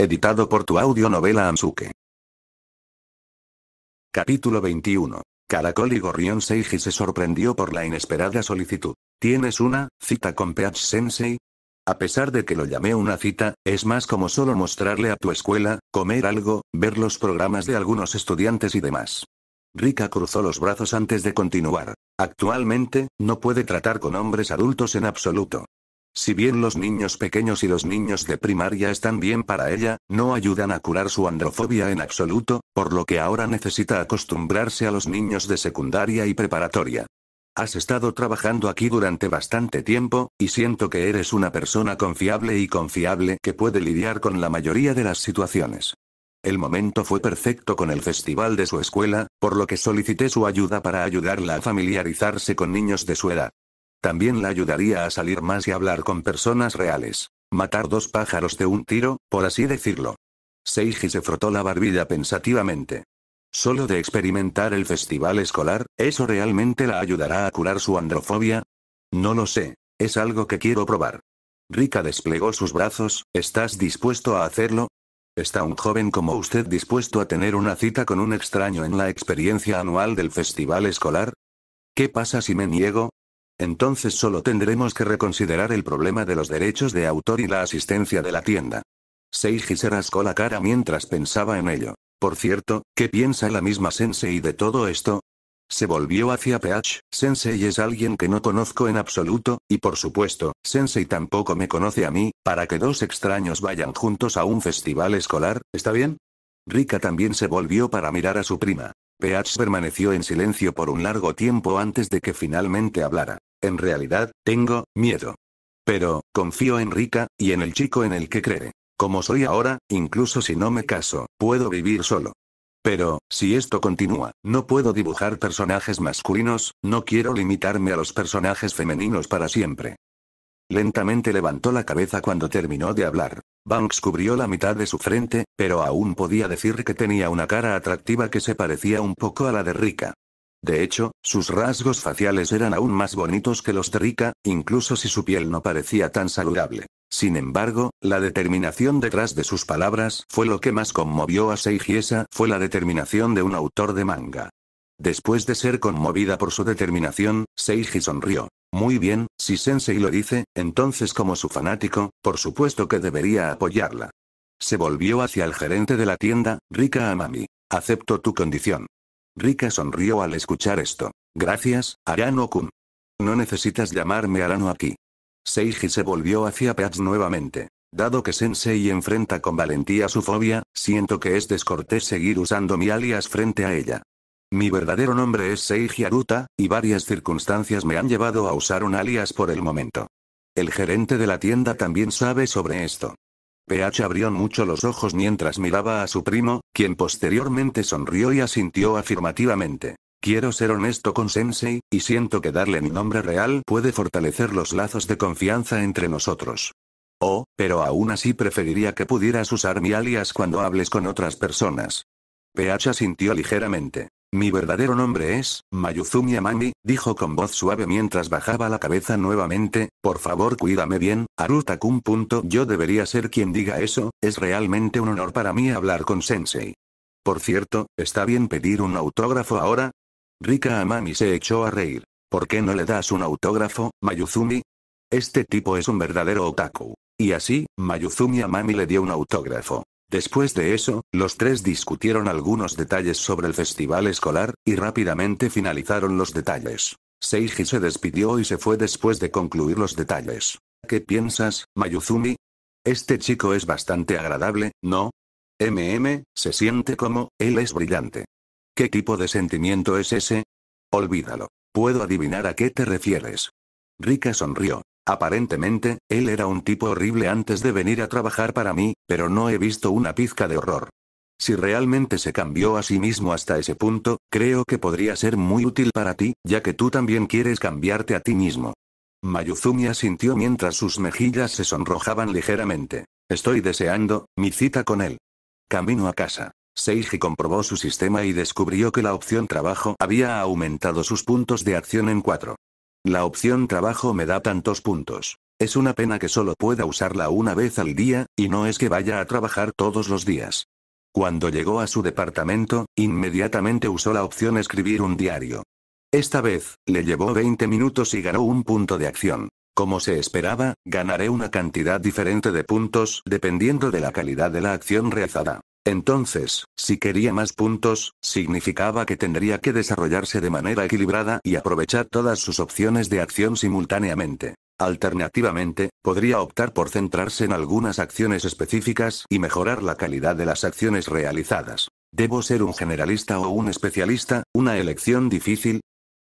Editado por tu audionovela Ansuke. Capítulo 21. Caracol y Gorrión Seiji se sorprendió por la inesperada solicitud. ¿Tienes una cita con Peach Sensei? A pesar de que lo llamé una cita, es más como solo mostrarle a tu escuela, comer algo, ver los programas de algunos estudiantes y demás. Rika cruzó los brazos antes de continuar. Actualmente, no puede tratar con hombres adultos en absoluto. Si bien los niños pequeños y los niños de primaria están bien para ella, no ayudan a curar su androfobia en absoluto, por lo que ahora necesita acostumbrarse a los niños de secundaria y preparatoria. Has estado trabajando aquí durante bastante tiempo, y siento que eres una persona confiable y confiable que puede lidiar con la mayoría de las situaciones. El momento fue perfecto con el festival de su escuela, por lo que solicité su ayuda para ayudarla a familiarizarse con niños de su edad. También la ayudaría a salir más y hablar con personas reales. Matar dos pájaros de un tiro, por así decirlo. Seiji se frotó la barbilla pensativamente. Solo de experimentar el festival escolar, ¿eso realmente la ayudará a curar su androfobia? No lo sé, es algo que quiero probar. Rika desplegó sus brazos, ¿estás dispuesto a hacerlo? ¿Está un joven como usted dispuesto a tener una cita con un extraño en la experiencia anual del festival escolar? ¿Qué pasa si me niego? Entonces solo tendremos que reconsiderar el problema de los derechos de autor y la asistencia de la tienda. Seiji se rascó la cara mientras pensaba en ello. Por cierto, ¿qué piensa la misma Sensei de todo esto? Se volvió hacia Peach, Sensei es alguien que no conozco en absoluto, y por supuesto, Sensei tampoco me conoce a mí, para que dos extraños vayan juntos a un festival escolar, ¿está bien? Rika también se volvió para mirar a su prima. Peach permaneció en silencio por un largo tiempo antes de que finalmente hablara. En realidad, tengo miedo. Pero, confío en Rika, y en el chico en el que cree. Como soy ahora, incluso si no me caso, puedo vivir solo. Pero, si esto continúa, no puedo dibujar personajes masculinos, no quiero limitarme a los personajes femeninos para siempre. Lentamente levantó la cabeza cuando terminó de hablar. Banks cubrió la mitad de su frente, pero aún podía decir que tenía una cara atractiva que se parecía un poco a la de Rika. De hecho, sus rasgos faciales eran aún más bonitos que los de Rika, incluso si su piel no parecía tan saludable. Sin embargo, la determinación detrás de sus palabras fue lo que más conmovió a Seiji. Esa fue la determinación de un autor de manga. Después de ser conmovida por su determinación, Seiji sonrió. Muy bien, si Sensei lo dice, entonces como su fanático, por supuesto que debería apoyarla. Se volvió hacia el gerente de la tienda, Rika Amami. Acepto tu condición. Rika sonrió al escuchar esto. Gracias, Arano-kun. No necesitas llamarme Arano aquí. Seiji se volvió hacia Pets nuevamente. Dado que Sensei enfrenta con valentía su fobia, siento que es descortés seguir usando mi alias frente a ella. Mi verdadero nombre es Seiji Aruta, y varias circunstancias me han llevado a usar un alias por el momento. El gerente de la tienda también sabe sobre esto. PH abrió mucho los ojos mientras miraba a su primo, quien posteriormente sonrió y asintió afirmativamente. Quiero ser honesto con Sensei, y siento que darle mi nombre real puede fortalecer los lazos de confianza entre nosotros. Oh, pero aún así preferiría que pudieras usar mi alias cuando hables con otras personas. PH asintió ligeramente. Mi verdadero nombre es, Mayuzumi Amami, dijo con voz suave mientras bajaba la cabeza nuevamente, por favor cuídame bien, Arutakun. Punto. Yo debería ser quien diga eso, es realmente un honor para mí hablar con Sensei. Por cierto, ¿está bien pedir un autógrafo ahora? Rika Amami se echó a reír. ¿Por qué no le das un autógrafo, Mayuzumi? Este tipo es un verdadero otaku. Y así, Mayuzumi Amami le dio un autógrafo. Después de eso, los tres discutieron algunos detalles sobre el festival escolar, y rápidamente finalizaron los detalles. Seiji se despidió y se fue después de concluir los detalles. ¿Qué piensas, Mayuzumi? Este chico es bastante agradable, ¿no? MM, se siente como, él es brillante. ¿Qué tipo de sentimiento es ese? Olvídalo. Puedo adivinar a qué te refieres. Rika sonrió. Aparentemente, él era un tipo horrible antes de venir a trabajar para mí, pero no he visto una pizca de horror. Si realmente se cambió a sí mismo hasta ese punto, creo que podría ser muy útil para ti, ya que tú también quieres cambiarte a ti mismo. Mayuzumi sintió mientras sus mejillas se sonrojaban ligeramente. Estoy deseando, mi cita con él. Camino a casa. Seiji comprobó su sistema y descubrió que la opción trabajo había aumentado sus puntos de acción en 4. La opción trabajo me da tantos puntos. Es una pena que solo pueda usarla una vez al día, y no es que vaya a trabajar todos los días. Cuando llegó a su departamento, inmediatamente usó la opción escribir un diario. Esta vez, le llevó 20 minutos y ganó un punto de acción. Como se esperaba, ganaré una cantidad diferente de puntos dependiendo de la calidad de la acción realizada. Entonces, si quería más puntos, significaba que tendría que desarrollarse de manera equilibrada y aprovechar todas sus opciones de acción simultáneamente. Alternativamente, podría optar por centrarse en algunas acciones específicas y mejorar la calidad de las acciones realizadas. ¿Debo ser un generalista o un especialista? Una elección difícil.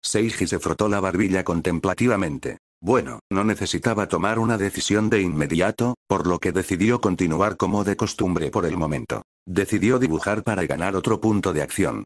Seiji se frotó la barbilla contemplativamente. Bueno, no necesitaba tomar una decisión de inmediato, por lo que decidió continuar como de costumbre por el momento. Decidió dibujar para ganar otro punto de acción.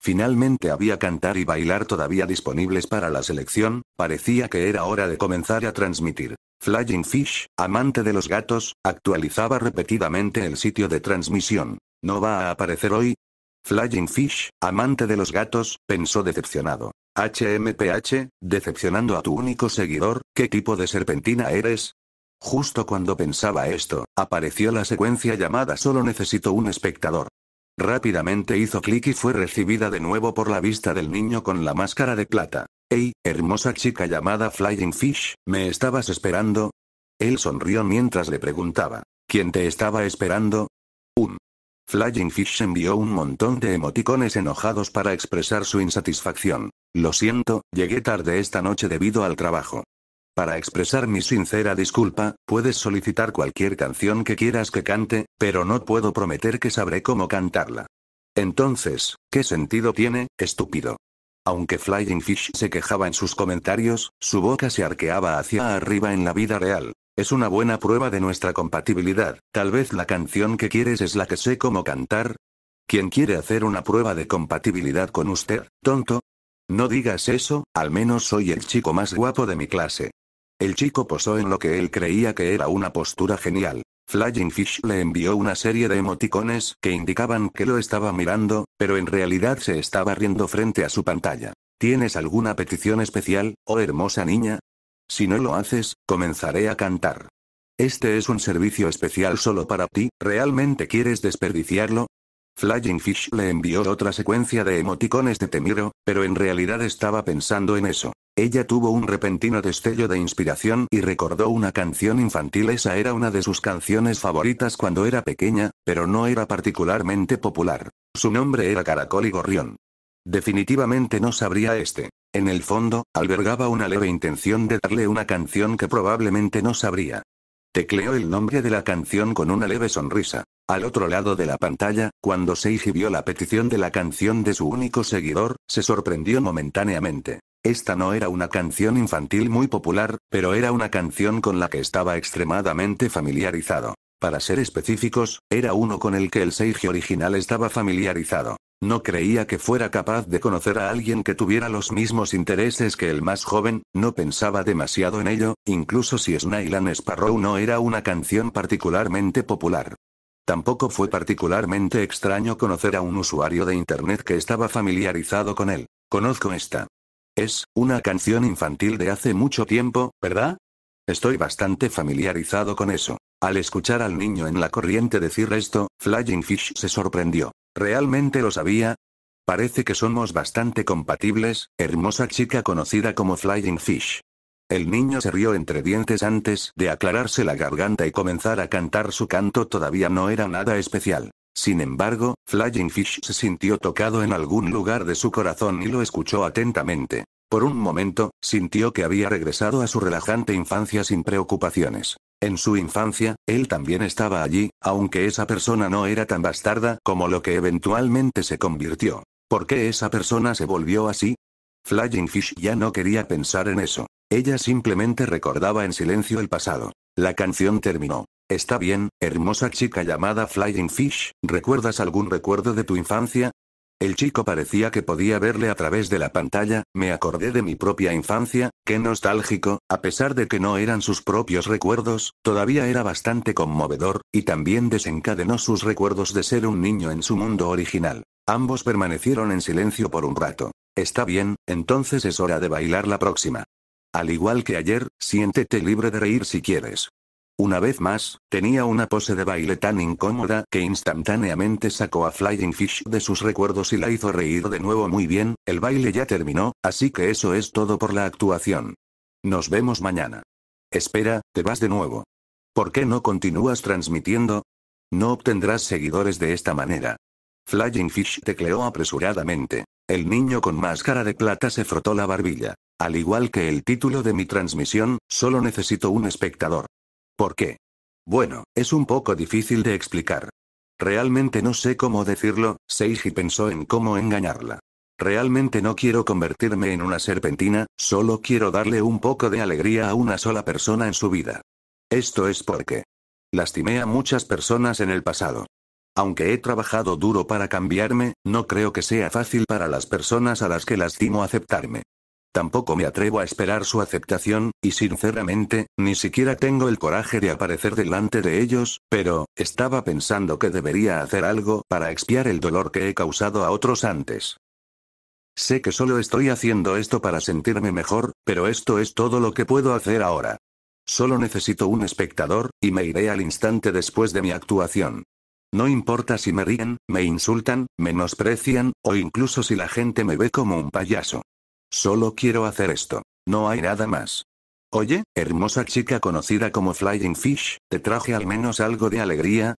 Finalmente había cantar y bailar todavía disponibles para la selección, parecía que era hora de comenzar a transmitir. Flying Fish, amante de los gatos, actualizaba repetidamente el sitio de transmisión. ¿No va a aparecer hoy? Flying Fish, amante de los gatos, pensó decepcionado. HMPH, decepcionando a tu único seguidor, ¿qué tipo de serpentina eres? Justo cuando pensaba esto, apareció la secuencia llamada Solo necesito un espectador. Rápidamente hizo clic y fue recibida de nuevo por la vista del niño con la máscara de plata. Hey, hermosa chica llamada Flying Fish, ¿me estabas esperando? Él sonrió mientras le preguntaba, ¿quién te estaba esperando? Un. Flying Fish envió un montón de emoticones enojados para expresar su insatisfacción. Lo siento, llegué tarde esta noche debido al trabajo. Para expresar mi sincera disculpa, puedes solicitar cualquier canción que quieras que cante, pero no puedo prometer que sabré cómo cantarla. Entonces, ¿qué sentido tiene, estúpido? Aunque Flying Fish se quejaba en sus comentarios, su boca se arqueaba hacia arriba en la vida real. Es una buena prueba de nuestra compatibilidad. Tal vez la canción que quieres es la que sé cómo cantar. ¿Quién quiere hacer una prueba de compatibilidad con usted, tonto? No digas eso, al menos soy el chico más guapo de mi clase. El chico posó en lo que él creía que era una postura genial. Flying Fish le envió una serie de emoticones que indicaban que lo estaba mirando, pero en realidad se estaba riendo frente a su pantalla. ¿Tienes alguna petición especial, oh hermosa niña? Si no lo haces, comenzaré a cantar. Este es un servicio especial solo para ti, ¿realmente quieres desperdiciarlo? Flying Fish le envió otra secuencia de emoticones de Temiro, pero en realidad estaba pensando en eso. Ella tuvo un repentino destello de inspiración y recordó una canción infantil. Esa era una de sus canciones favoritas cuando era pequeña, pero no era particularmente popular. Su nombre era Caracol y Gorrión. Definitivamente no sabría este. En el fondo, albergaba una leve intención de darle una canción que probablemente no sabría. Tecleó el nombre de la canción con una leve sonrisa. Al otro lado de la pantalla, cuando Seiji vio la petición de la canción de su único seguidor, se sorprendió momentáneamente. Esta no era una canción infantil muy popular, pero era una canción con la que estaba extremadamente familiarizado. Para ser específicos, era uno con el que el Seiji original estaba familiarizado. No creía que fuera capaz de conocer a alguien que tuviera los mismos intereses que el más joven, no pensaba demasiado en ello, incluso si Snailan Sparrow no era una canción particularmente popular. Tampoco fue particularmente extraño conocer a un usuario de Internet que estaba familiarizado con él. Conozco esta. Es, una canción infantil de hace mucho tiempo, ¿verdad? Estoy bastante familiarizado con eso. Al escuchar al niño en la corriente decir esto, Flying Fish se sorprendió. ¿Realmente lo sabía? Parece que somos bastante compatibles, hermosa chica conocida como Flying Fish. El niño se rió entre dientes antes de aclararse la garganta y comenzar a cantar su canto todavía no era nada especial. Sin embargo, Flying Fish se sintió tocado en algún lugar de su corazón y lo escuchó atentamente. Por un momento, sintió que había regresado a su relajante infancia sin preocupaciones. En su infancia, él también estaba allí, aunque esa persona no era tan bastarda como lo que eventualmente se convirtió. ¿Por qué esa persona se volvió así? Flying Fish ya no quería pensar en eso. Ella simplemente recordaba en silencio el pasado. La canción terminó. Está bien, hermosa chica llamada Flying Fish, ¿recuerdas algún recuerdo de tu infancia? El chico parecía que podía verle a través de la pantalla, me acordé de mi propia infancia, qué nostálgico, a pesar de que no eran sus propios recuerdos, todavía era bastante conmovedor, y también desencadenó sus recuerdos de ser un niño en su mundo original. Ambos permanecieron en silencio por un rato. Está bien, entonces es hora de bailar la próxima. Al igual que ayer, siéntete libre de reír si quieres. Una vez más, tenía una pose de baile tan incómoda que instantáneamente sacó a Flying Fish de sus recuerdos y la hizo reír de nuevo muy bien, el baile ya terminó, así que eso es todo por la actuación. Nos vemos mañana. Espera, te vas de nuevo. ¿Por qué no continúas transmitiendo? No obtendrás seguidores de esta manera. Flying Fish tecleó apresuradamente. El niño con máscara de plata se frotó la barbilla. Al igual que el título de mi transmisión, solo necesito un espectador. ¿Por qué? Bueno, es un poco difícil de explicar. Realmente no sé cómo decirlo, Seiji pensó en cómo engañarla. Realmente no quiero convertirme en una serpentina, solo quiero darle un poco de alegría a una sola persona en su vida. Esto es porque lastimé a muchas personas en el pasado. Aunque he trabajado duro para cambiarme, no creo que sea fácil para las personas a las que lastimo aceptarme. Tampoco me atrevo a esperar su aceptación, y sinceramente, ni siquiera tengo el coraje de aparecer delante de ellos, pero, estaba pensando que debería hacer algo para expiar el dolor que he causado a otros antes. Sé que solo estoy haciendo esto para sentirme mejor, pero esto es todo lo que puedo hacer ahora. Solo necesito un espectador, y me iré al instante después de mi actuación. No importa si me ríen, me insultan, menosprecian, o incluso si la gente me ve como un payaso. Solo quiero hacer esto. No hay nada más. Oye, hermosa chica conocida como Flying Fish, ¿te traje al menos algo de alegría?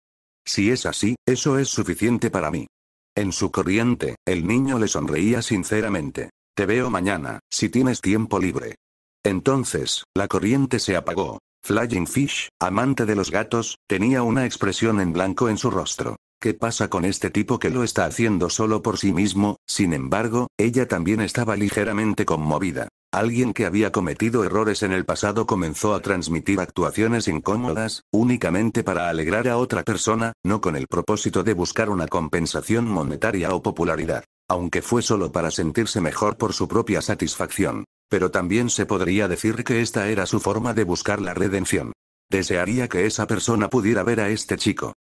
Si es así, eso es suficiente para mí. En su corriente, el niño le sonreía sinceramente. Te veo mañana, si tienes tiempo libre. Entonces, la corriente se apagó. Flying Fish, amante de los gatos, tenía una expresión en blanco en su rostro. ¿Qué pasa con este tipo que lo está haciendo solo por sí mismo? Sin embargo, ella también estaba ligeramente conmovida. Alguien que había cometido errores en el pasado comenzó a transmitir actuaciones incómodas, únicamente para alegrar a otra persona, no con el propósito de buscar una compensación monetaria o popularidad, aunque fue solo para sentirse mejor por su propia satisfacción. Pero también se podría decir que esta era su forma de buscar la redención. Desearía que esa persona pudiera ver a este chico.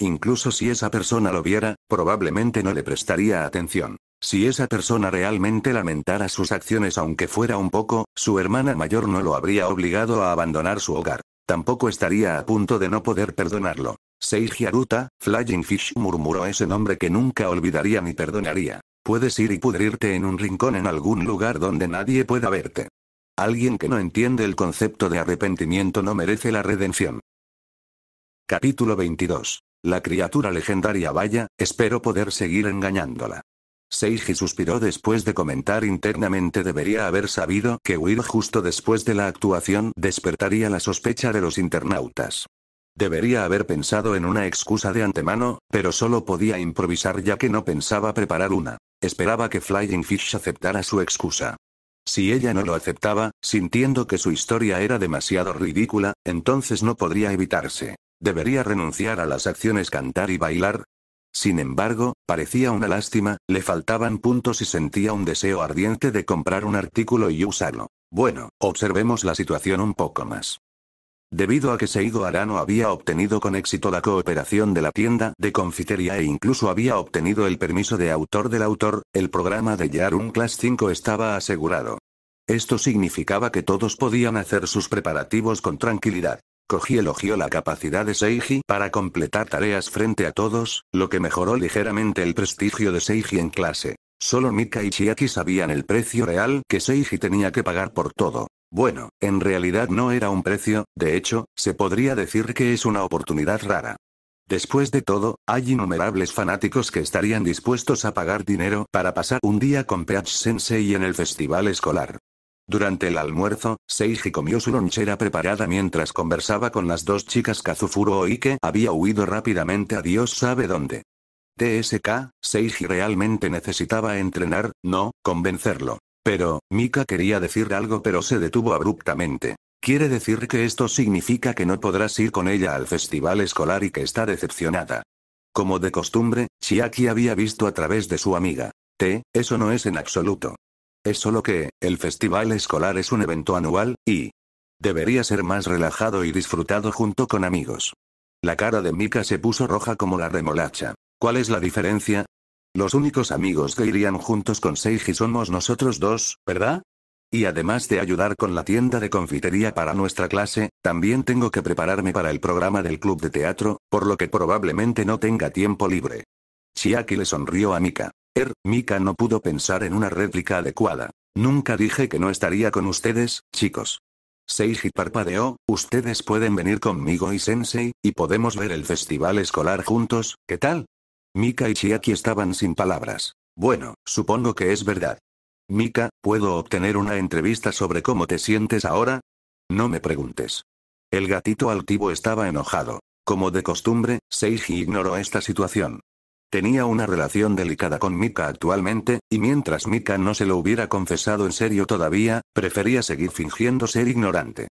Incluso si esa persona lo viera, probablemente no le prestaría atención. Si esa persona realmente lamentara sus acciones aunque fuera un poco, su hermana mayor no lo habría obligado a abandonar su hogar. Tampoco estaría a punto de no poder perdonarlo. Seiji Aruta, Flying Fish murmuró ese nombre que nunca olvidaría ni perdonaría. Puedes ir y pudrirte en un rincón en algún lugar donde nadie pueda verte. Alguien que no entiende el concepto de arrepentimiento no merece la redención. Capítulo 22. La criatura legendaria vaya, espero poder seguir engañándola. Seiji suspiró después de comentar internamente debería haber sabido que huir justo después de la actuación despertaría la sospecha de los internautas. Debería haber pensado en una excusa de antemano, pero solo podía improvisar ya que no pensaba preparar una. Esperaba que Flying Fish aceptara su excusa. Si ella no lo aceptaba, sintiendo que su historia era demasiado ridícula, entonces no podría evitarse. Debería renunciar a las acciones cantar y bailar. Sin embargo, parecía una lástima, le faltaban puntos y sentía un deseo ardiente de comprar un artículo y usarlo. Bueno, observemos la situación un poco más. Debido a que Seigo Arano había obtenido con éxito la cooperación de la tienda de confitería e incluso había obtenido el permiso de autor del autor, el programa de Yarun Class 5 estaba asegurado. Esto significaba que todos podían hacer sus preparativos con tranquilidad. Koji elogió la capacidad de Seiji para completar tareas frente a todos, lo que mejoró ligeramente el prestigio de Seiji en clase. Solo Mika y Chiaki sabían el precio real que Seiji tenía que pagar por todo. Bueno, en realidad no era un precio, de hecho, se podría decir que es una oportunidad rara. Después de todo, hay innumerables fanáticos que estarían dispuestos a pagar dinero para pasar un día con Peach Sensei en el festival escolar. Durante el almuerzo, Seiji comió su lonchera preparada mientras conversaba con las dos chicas Kazufuro que había huido rápidamente a Dios sabe dónde. TSK, Seiji realmente necesitaba entrenar, no, convencerlo. Pero, Mika quería decir algo pero se detuvo abruptamente. Quiere decir que esto significa que no podrás ir con ella al festival escolar y que está decepcionada. Como de costumbre, Chiaki había visto a través de su amiga. T, eso no es en absoluto. Es solo que, el festival escolar es un evento anual, y... Debería ser más relajado y disfrutado junto con amigos. La cara de Mika se puso roja como la remolacha. ¿Cuál es la diferencia? Los únicos amigos que irían juntos con Seiji somos nosotros dos, ¿verdad? Y además de ayudar con la tienda de confitería para nuestra clase, también tengo que prepararme para el programa del club de teatro, por lo que probablemente no tenga tiempo libre. Chiaki le sonrió a Mika. Mika no pudo pensar en una réplica adecuada. Nunca dije que no estaría con ustedes, chicos. Seiji parpadeó, ustedes pueden venir conmigo y Sensei, y podemos ver el festival escolar juntos, ¿qué tal? Mika y Chiaki estaban sin palabras. Bueno, supongo que es verdad. Mika, ¿puedo obtener una entrevista sobre cómo te sientes ahora? No me preguntes. El gatito altivo estaba enojado. Como de costumbre, Seiji ignoró esta situación. Tenía una relación delicada con Mika actualmente, y mientras Mika no se lo hubiera confesado en serio todavía, prefería seguir fingiendo ser ignorante.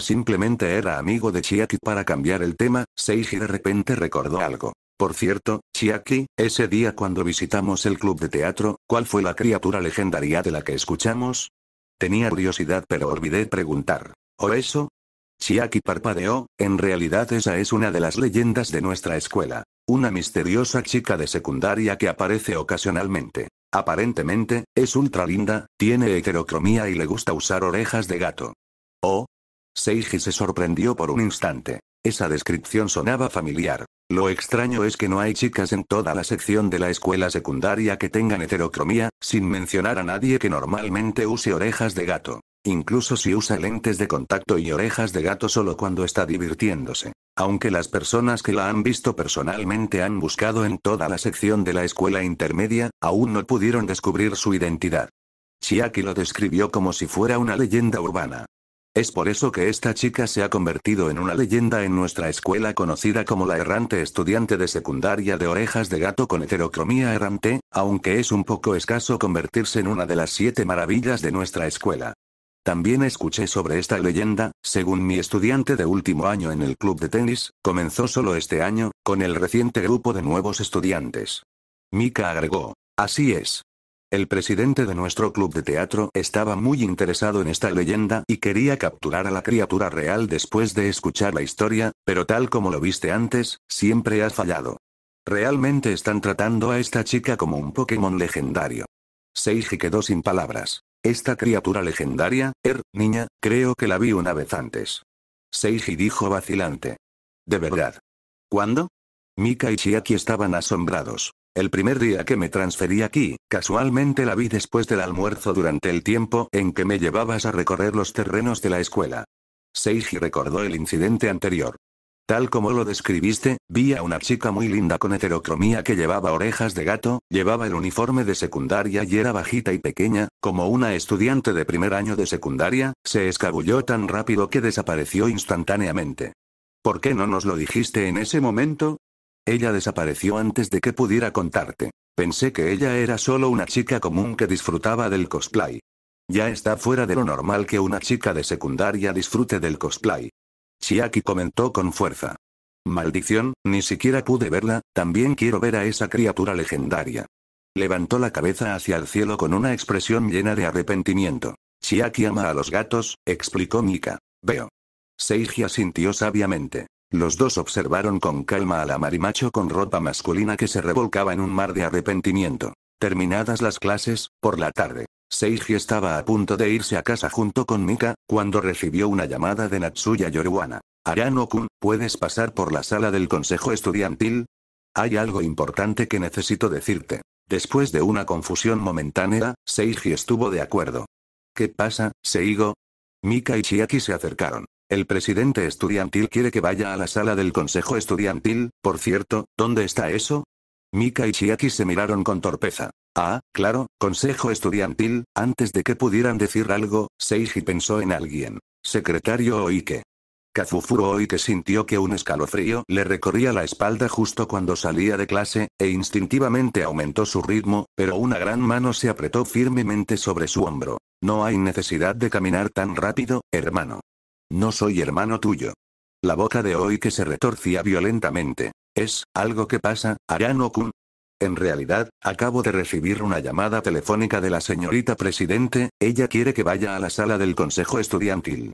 Simplemente era amigo de Chiaki para cambiar el tema, Seiji de repente recordó algo. Por cierto, Chiaki, ese día cuando visitamos el club de teatro, ¿cuál fue la criatura legendaria de la que escuchamos? Tenía curiosidad pero olvidé preguntar. ¿O eso? Chiaki parpadeó, en realidad esa es una de las leyendas de nuestra escuela. Una misteriosa chica de secundaria que aparece ocasionalmente. Aparentemente, es ultra linda, tiene heterocromía y le gusta usar orejas de gato. Oh. Seiji se sorprendió por un instante. Esa descripción sonaba familiar. Lo extraño es que no hay chicas en toda la sección de la escuela secundaria que tengan heterocromía, sin mencionar a nadie que normalmente use orejas de gato. Incluso si usa lentes de contacto y orejas de gato solo cuando está divirtiéndose. Aunque las personas que la han visto personalmente han buscado en toda la sección de la escuela intermedia, aún no pudieron descubrir su identidad. Chiaki lo describió como si fuera una leyenda urbana. Es por eso que esta chica se ha convertido en una leyenda en nuestra escuela conocida como la errante estudiante de secundaria de orejas de gato con heterocromía errante, aunque es un poco escaso convertirse en una de las siete maravillas de nuestra escuela. También escuché sobre esta leyenda, según mi estudiante de último año en el club de tenis, comenzó solo este año, con el reciente grupo de nuevos estudiantes. Mika agregó. Así es. El presidente de nuestro club de teatro estaba muy interesado en esta leyenda y quería capturar a la criatura real después de escuchar la historia, pero tal como lo viste antes, siempre ha fallado. Realmente están tratando a esta chica como un Pokémon legendario. Seiji quedó sin palabras. Esta criatura legendaria, Er, niña, creo que la vi una vez antes. Seiji dijo vacilante. ¿De verdad? ¿Cuándo? Mika y Chiaki estaban asombrados. El primer día que me transferí aquí, casualmente la vi después del almuerzo durante el tiempo en que me llevabas a recorrer los terrenos de la escuela. Seiji recordó el incidente anterior. Tal como lo describiste, vi a una chica muy linda con heterocromía que llevaba orejas de gato, llevaba el uniforme de secundaria y era bajita y pequeña, como una estudiante de primer año de secundaria, se escabulló tan rápido que desapareció instantáneamente. ¿Por qué no nos lo dijiste en ese momento? Ella desapareció antes de que pudiera contarte. Pensé que ella era solo una chica común que disfrutaba del cosplay. Ya está fuera de lo normal que una chica de secundaria disfrute del cosplay. Chiaki comentó con fuerza. Maldición, ni siquiera pude verla, también quiero ver a esa criatura legendaria. Levantó la cabeza hacia el cielo con una expresión llena de arrepentimiento. Chiaki ama a los gatos, explicó Mika. Veo. Seiji asintió sabiamente. Los dos observaron con calma a la marimacho con ropa masculina que se revolcaba en un mar de arrepentimiento. Terminadas las clases, por la tarde, Seiji estaba a punto de irse a casa junto con Mika, cuando recibió una llamada de Natsuya Yoruana. Aranokun, kun ¿puedes pasar por la sala del consejo estudiantil? Hay algo importante que necesito decirte. Después de una confusión momentánea, Seiji estuvo de acuerdo. ¿Qué pasa, Seigo? Mika y Chiaki se acercaron. El presidente estudiantil quiere que vaya a la sala del consejo estudiantil, por cierto, ¿dónde está eso? Mika y Chiaki se miraron con torpeza. Ah, claro, consejo estudiantil, antes de que pudieran decir algo, Seiji pensó en alguien. Secretario Oike. Kazufuro Oike sintió que un escalofrío le recorría la espalda justo cuando salía de clase, e instintivamente aumentó su ritmo, pero una gran mano se apretó firmemente sobre su hombro. No hay necesidad de caminar tan rápido, hermano. No soy hermano tuyo. La boca de Oike se retorcía violentamente. Es, algo que pasa, Arano-kun, en realidad, acabo de recibir una llamada telefónica de la señorita presidente, ella quiere que vaya a la sala del consejo estudiantil.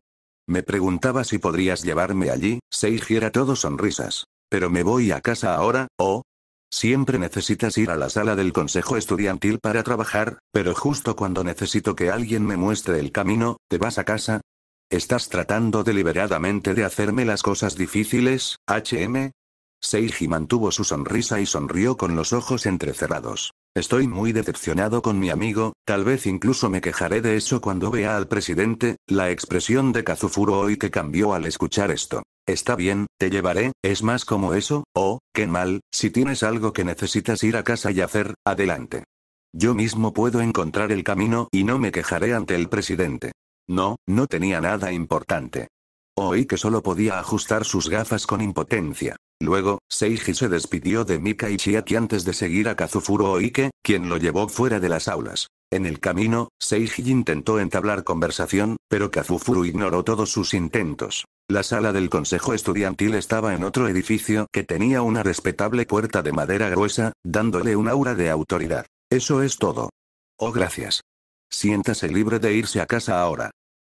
Me preguntaba si podrías llevarme allí, se hiciera todo sonrisas. Pero me voy a casa ahora, ¿o? Siempre necesitas ir a la sala del consejo estudiantil para trabajar, pero justo cuando necesito que alguien me muestre el camino, ¿te vas a casa? ¿Estás tratando deliberadamente de hacerme las cosas difíciles, HM? Seiji mantuvo su sonrisa y sonrió con los ojos entrecerrados. Estoy muy decepcionado con mi amigo, tal vez incluso me quejaré de eso cuando vea al presidente, la expresión de Kazufuro hoy que cambió al escuchar esto. Está bien, te llevaré, es más como eso, oh, qué mal, si tienes algo que necesitas ir a casa y hacer, adelante. Yo mismo puedo encontrar el camino y no me quejaré ante el presidente. No, no tenía nada importante. Hoy que solo podía ajustar sus gafas con impotencia. Luego, Seiji se despidió de Mika y Chiaki antes de seguir a Kazufuro Oike, quien lo llevó fuera de las aulas. En el camino, Seiji intentó entablar conversación, pero Kazufuru ignoró todos sus intentos. La sala del consejo estudiantil estaba en otro edificio que tenía una respetable puerta de madera gruesa, dándole un aura de autoridad. Eso es todo. Oh gracias. Siéntase libre de irse a casa ahora.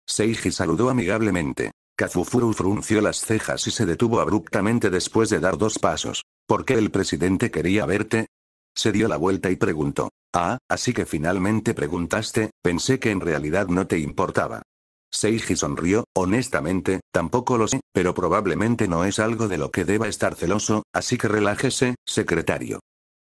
Seiji saludó amigablemente. Kazufuru frunció las cejas y se detuvo abruptamente después de dar dos pasos. ¿Por qué el presidente quería verte? Se dio la vuelta y preguntó. Ah, así que finalmente preguntaste, pensé que en realidad no te importaba. Seiji sonrió, honestamente, tampoco lo sé, pero probablemente no es algo de lo que deba estar celoso, así que relájese, secretario.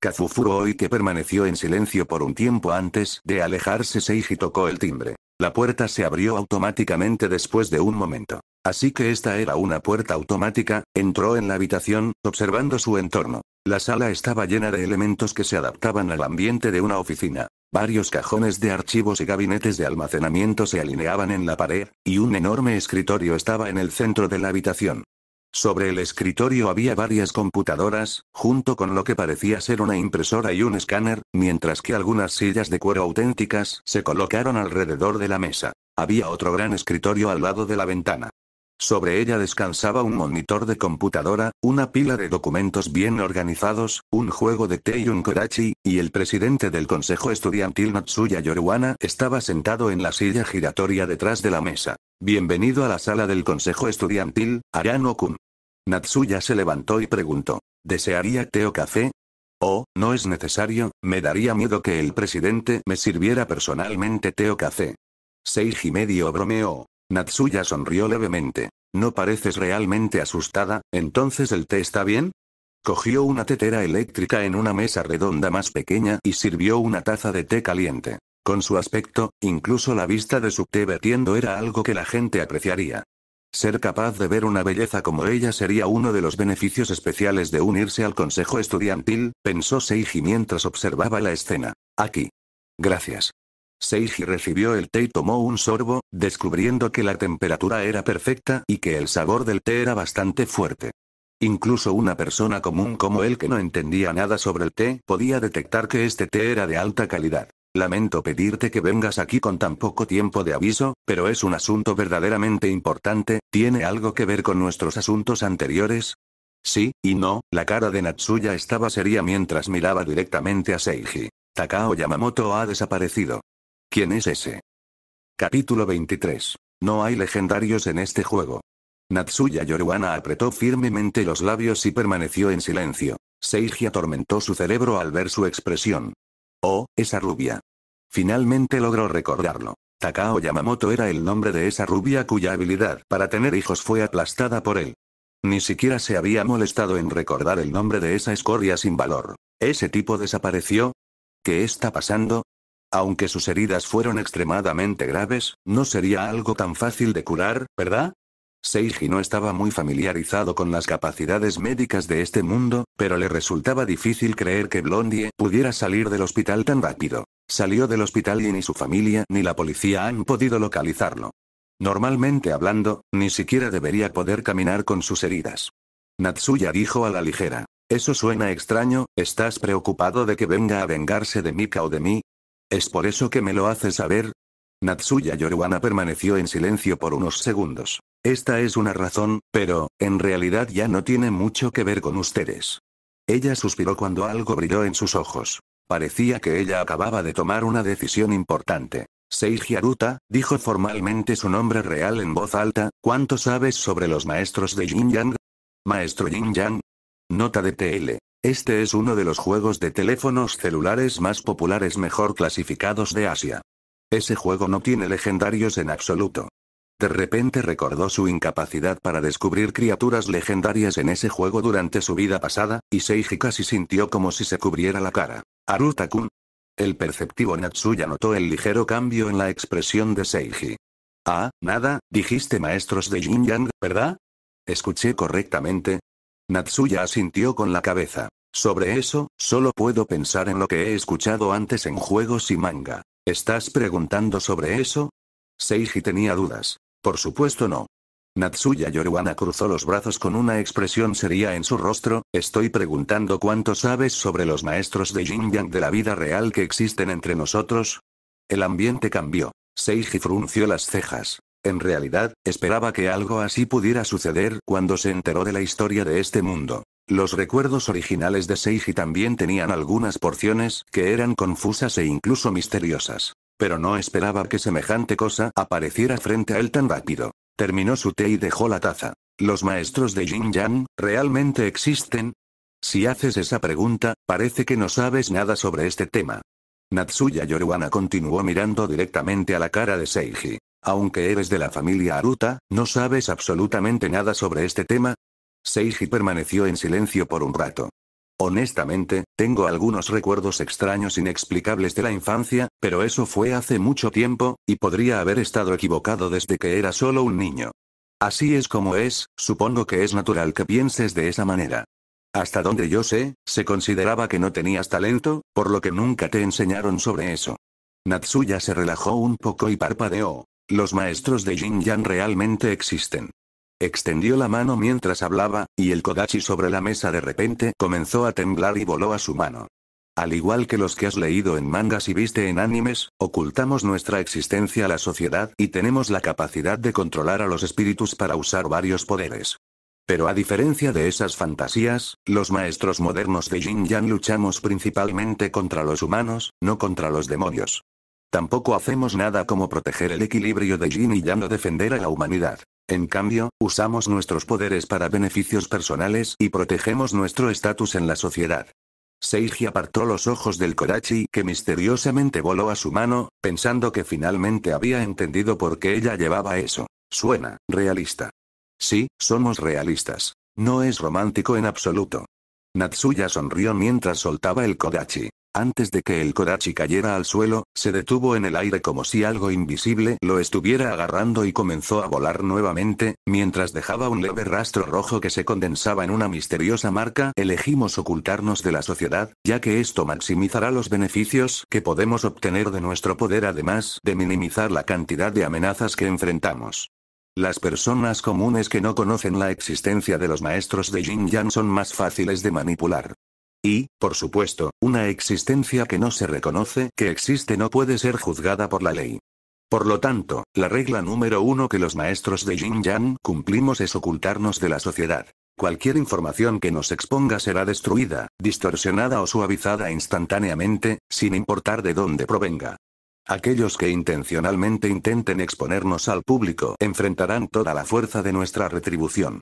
Kazufuro que permaneció en silencio por un tiempo antes de alejarse Seiji tocó el timbre. La puerta se abrió automáticamente después de un momento. Así que esta era una puerta automática, entró en la habitación, observando su entorno. La sala estaba llena de elementos que se adaptaban al ambiente de una oficina. Varios cajones de archivos y gabinetes de almacenamiento se alineaban en la pared, y un enorme escritorio estaba en el centro de la habitación. Sobre el escritorio había varias computadoras, junto con lo que parecía ser una impresora y un escáner, mientras que algunas sillas de cuero auténticas se colocaron alrededor de la mesa. Había otro gran escritorio al lado de la ventana. Sobre ella descansaba un monitor de computadora, una pila de documentos bien organizados, un juego de té y un korachi, y el presidente del consejo estudiantil Natsuya Yoruana estaba sentado en la silla giratoria detrás de la mesa. Bienvenido a la sala del consejo estudiantil, Arano-kun. Natsuya se levantó y preguntó. ¿Desearía té o café? Oh, no es necesario, me daría miedo que el presidente me sirviera personalmente té o café. Seiji medio bromeó. Natsuya sonrió levemente. No pareces realmente asustada, entonces el té está bien? Cogió una tetera eléctrica en una mesa redonda más pequeña y sirvió una taza de té caliente. Con su aspecto, incluso la vista de su té vertiendo era algo que la gente apreciaría. Ser capaz de ver una belleza como ella sería uno de los beneficios especiales de unirse al consejo estudiantil, pensó Seiji mientras observaba la escena. Aquí. Gracias. Seiji recibió el té y tomó un sorbo, descubriendo que la temperatura era perfecta y que el sabor del té era bastante fuerte. Incluso una persona común como él que no entendía nada sobre el té podía detectar que este té era de alta calidad. Lamento pedirte que vengas aquí con tan poco tiempo de aviso, pero es un asunto verdaderamente importante, ¿tiene algo que ver con nuestros asuntos anteriores? Sí, y no, la cara de Natsuya estaba seria mientras miraba directamente a Seiji. Takao Yamamoto ha desaparecido. ¿Quién es ese? Capítulo 23. No hay legendarios en este juego. Natsuya Yoruana apretó firmemente los labios y permaneció en silencio. Seiji atormentó su cerebro al ver su expresión. Oh, esa rubia. Finalmente logró recordarlo. Takao Yamamoto era el nombre de esa rubia cuya habilidad para tener hijos fue aplastada por él. Ni siquiera se había molestado en recordar el nombre de esa escoria sin valor. ¿Ese tipo desapareció? ¿Qué está pasando? Aunque sus heridas fueron extremadamente graves, no sería algo tan fácil de curar, ¿verdad? Seiji no estaba muy familiarizado con las capacidades médicas de este mundo, pero le resultaba difícil creer que Blondie pudiera salir del hospital tan rápido. Salió del hospital y ni su familia ni la policía han podido localizarlo. Normalmente hablando, ni siquiera debería poder caminar con sus heridas. Natsuya dijo a la ligera. Eso suena extraño, ¿estás preocupado de que venga a vengarse de Mika o de mí? ¿Es por eso que me lo hace saber? Natsuya Yoruana permaneció en silencio por unos segundos. Esta es una razón, pero, en realidad ya no tiene mucho que ver con ustedes. Ella suspiró cuando algo brilló en sus ojos. Parecía que ella acababa de tomar una decisión importante. Seiji Haruta, dijo formalmente su nombre real en voz alta, ¿cuánto sabes sobre los maestros de Yin Yang? Maestro Yin Yang. Nota de TL. Este es uno de los juegos de teléfonos celulares más populares mejor clasificados de Asia. Ese juego no tiene legendarios en absoluto. De repente recordó su incapacidad para descubrir criaturas legendarias en ese juego durante su vida pasada, y Seiji casi sintió como si se cubriera la cara. aruta El perceptivo Natsuya notó el ligero cambio en la expresión de Seiji. Ah, nada, dijiste maestros de Yin Yang, ¿verdad? Escuché correctamente, Natsuya asintió con la cabeza. Sobre eso, solo puedo pensar en lo que he escuchado antes en juegos y manga. ¿Estás preguntando sobre eso? Seiji tenía dudas. Por supuesto no. Natsuya Yoruana cruzó los brazos con una expresión seria en su rostro, estoy preguntando cuánto sabes sobre los maestros de Yin-Yang de la vida real que existen entre nosotros. El ambiente cambió. Seiji frunció las cejas. En realidad, esperaba que algo así pudiera suceder cuando se enteró de la historia de este mundo. Los recuerdos originales de Seiji también tenían algunas porciones que eran confusas e incluso misteriosas. Pero no esperaba que semejante cosa apareciera frente a él tan rápido. Terminó su té y dejó la taza. ¿Los maestros de yin Yang realmente existen? Si haces esa pregunta, parece que no sabes nada sobre este tema. Natsuya Yoruana continuó mirando directamente a la cara de Seiji. Aunque eres de la familia Aruta, ¿no sabes absolutamente nada sobre este tema? Seiji permaneció en silencio por un rato. Honestamente, tengo algunos recuerdos extraños inexplicables de la infancia, pero eso fue hace mucho tiempo, y podría haber estado equivocado desde que era solo un niño. Así es como es, supongo que es natural que pienses de esa manera. Hasta donde yo sé, se consideraba que no tenías talento, por lo que nunca te enseñaron sobre eso. Natsuya se relajó un poco y parpadeó. Los maestros de Jin Yan realmente existen. Extendió la mano mientras hablaba, y el Kodachi sobre la mesa de repente comenzó a temblar y voló a su mano. Al igual que los que has leído en mangas y viste en animes, ocultamos nuestra existencia a la sociedad y tenemos la capacidad de controlar a los espíritus para usar varios poderes. Pero a diferencia de esas fantasías, los maestros modernos de Jin Yan luchamos principalmente contra los humanos, no contra los demonios. Tampoco hacemos nada como proteger el equilibrio de Jin y ya no defender a la humanidad. En cambio, usamos nuestros poderes para beneficios personales y protegemos nuestro estatus en la sociedad. Seiji apartó los ojos del Kodachi que misteriosamente voló a su mano, pensando que finalmente había entendido por qué ella llevaba eso. Suena, realista. Sí, somos realistas. No es romántico en absoluto. Natsuya sonrió mientras soltaba el Kodachi. Antes de que el Korachi cayera al suelo, se detuvo en el aire como si algo invisible lo estuviera agarrando y comenzó a volar nuevamente, mientras dejaba un leve rastro rojo que se condensaba en una misteriosa marca. Elegimos ocultarnos de la sociedad, ya que esto maximizará los beneficios que podemos obtener de nuestro poder además de minimizar la cantidad de amenazas que enfrentamos. Las personas comunes que no conocen la existencia de los maestros de Jin Yang son más fáciles de manipular. Y, por supuesto, una existencia que no se reconoce que existe no puede ser juzgada por la ley. Por lo tanto, la regla número uno que los maestros de Yin Yang cumplimos es ocultarnos de la sociedad. Cualquier información que nos exponga será destruida, distorsionada o suavizada instantáneamente, sin importar de dónde provenga. Aquellos que intencionalmente intenten exponernos al público enfrentarán toda la fuerza de nuestra retribución.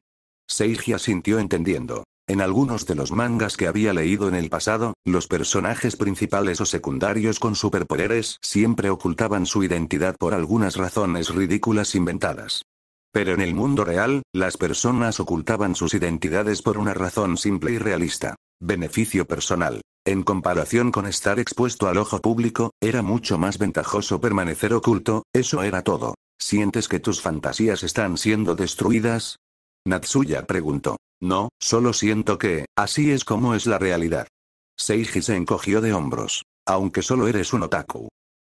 Seijia sintió entendiendo. En algunos de los mangas que había leído en el pasado, los personajes principales o secundarios con superpoderes siempre ocultaban su identidad por algunas razones ridículas inventadas. Pero en el mundo real, las personas ocultaban sus identidades por una razón simple y realista. Beneficio personal. En comparación con estar expuesto al ojo público, era mucho más ventajoso permanecer oculto, eso era todo. ¿Sientes que tus fantasías están siendo destruidas? Natsuya preguntó. No, solo siento que, así es como es la realidad. Seiji se encogió de hombros. Aunque solo eres un otaku.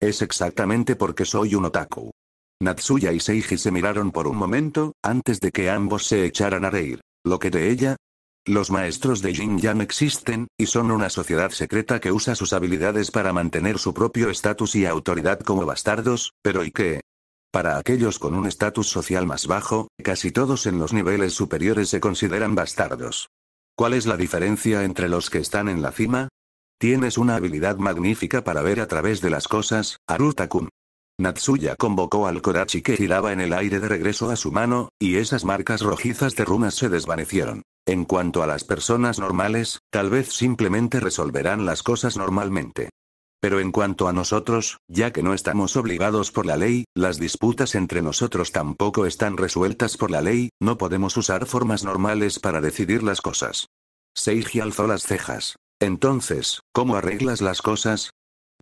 Es exactamente porque soy un otaku. Natsuya y Seiji se miraron por un momento, antes de que ambos se echaran a reír. ¿Lo que de ella? Los maestros de Jin Yang existen, y son una sociedad secreta que usa sus habilidades para mantener su propio estatus y autoridad como bastardos, pero ¿y qué? Para aquellos con un estatus social más bajo, casi todos en los niveles superiores se consideran bastardos. ¿Cuál es la diferencia entre los que están en la cima? Tienes una habilidad magnífica para ver a través de las cosas, Arutakun. Natsuya convocó al Korachi que giraba en el aire de regreso a su mano, y esas marcas rojizas de runas se desvanecieron. En cuanto a las personas normales, tal vez simplemente resolverán las cosas normalmente. Pero en cuanto a nosotros, ya que no estamos obligados por la ley, las disputas entre nosotros tampoco están resueltas por la ley, no podemos usar formas normales para decidir las cosas. Seiji alzó las cejas. Entonces, ¿cómo arreglas las cosas?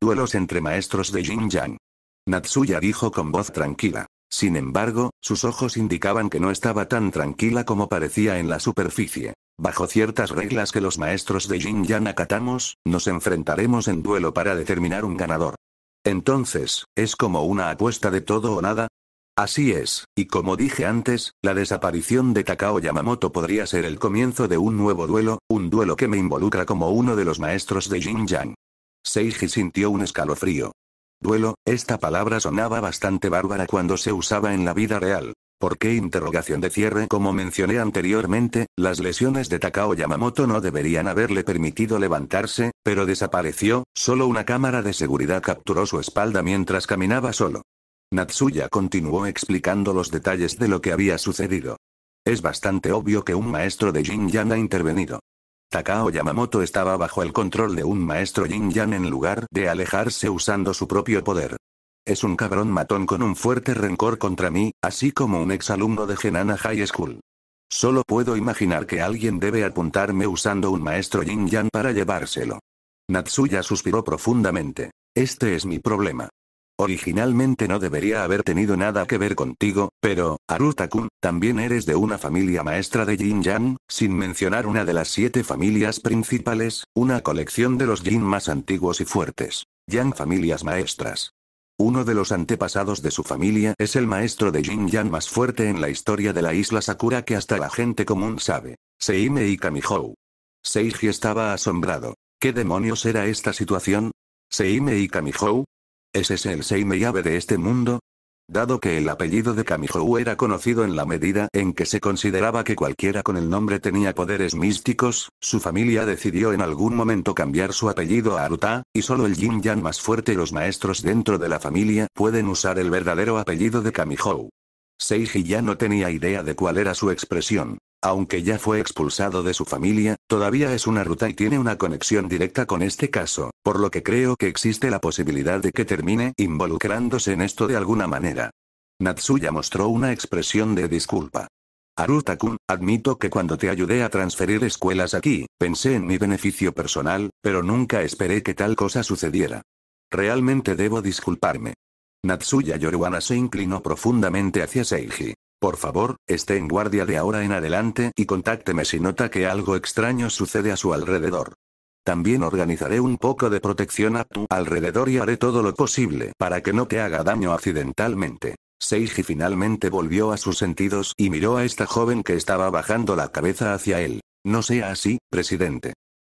Duelos entre maestros de Yin Yang. Natsuya dijo con voz tranquila. Sin embargo, sus ojos indicaban que no estaba tan tranquila como parecía en la superficie. Bajo ciertas reglas que los maestros de Jin Yan acatamos, nos enfrentaremos en duelo para determinar un ganador. Entonces, ¿es como una apuesta de todo o nada? Así es, y como dije antes, la desaparición de Takao Yamamoto podría ser el comienzo de un nuevo duelo, un duelo que me involucra como uno de los maestros de Jin Yang. Seiji sintió un escalofrío. Duelo, esta palabra sonaba bastante bárbara cuando se usaba en la vida real. ¿Por qué interrogación de cierre? Como mencioné anteriormente, las lesiones de Takao Yamamoto no deberían haberle permitido levantarse, pero desapareció, solo una cámara de seguridad capturó su espalda mientras caminaba solo. Natsuya continuó explicando los detalles de lo que había sucedido. Es bastante obvio que un maestro de Jin-Yan ha intervenido. Takao Yamamoto estaba bajo el control de un maestro Yin-Yang en lugar de alejarse usando su propio poder. Es un cabrón matón con un fuerte rencor contra mí, así como un exalumno de Genana High School. Solo puedo imaginar que alguien debe apuntarme usando un maestro Yin-Yang para llevárselo. Natsuya suspiró profundamente. Este es mi problema. Originalmente no debería haber tenido nada que ver contigo, pero, aruta también eres de una familia maestra de Jin Yang, sin mencionar una de las siete familias principales, una colección de los Jin más antiguos y fuertes. Yang familias maestras. Uno de los antepasados de su familia es el maestro de Jin Yang más fuerte en la historia de la isla Sakura que hasta la gente común sabe. Seimei y Kamihou. Seiji estaba asombrado. ¿Qué demonios era esta situación? Seimei y Kamihou, este ¿Es ese el Seime llave de este mundo? Dado que el apellido de Kamihou era conocido en la medida en que se consideraba que cualquiera con el nombre tenía poderes místicos, su familia decidió en algún momento cambiar su apellido a Aruta, y solo el Jin yan más fuerte y los maestros dentro de la familia pueden usar el verdadero apellido de Kamihou. Seiji ya no tenía idea de cuál era su expresión. Aunque ya fue expulsado de su familia, todavía es una ruta y tiene una conexión directa con este caso, por lo que creo que existe la posibilidad de que termine involucrándose en esto de alguna manera. Natsuya mostró una expresión de disculpa. Aruta-kun, admito que cuando te ayudé a transferir escuelas aquí, pensé en mi beneficio personal, pero nunca esperé que tal cosa sucediera. Realmente debo disculparme. Natsuya Yoruana se inclinó profundamente hacia Seiji. Por favor, esté en guardia de ahora en adelante y contácteme si nota que algo extraño sucede a su alrededor. También organizaré un poco de protección a tu alrededor y haré todo lo posible para que no te haga daño accidentalmente. Seiji finalmente volvió a sus sentidos y miró a esta joven que estaba bajando la cabeza hacia él. No sea así, presidente.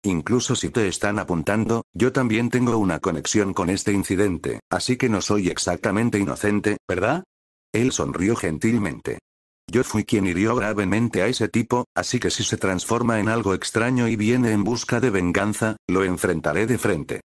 Incluso si te están apuntando, yo también tengo una conexión con este incidente, así que no soy exactamente inocente, ¿verdad? Él sonrió gentilmente. Yo fui quien hirió gravemente a ese tipo, así que si se transforma en algo extraño y viene en busca de venganza, lo enfrentaré de frente.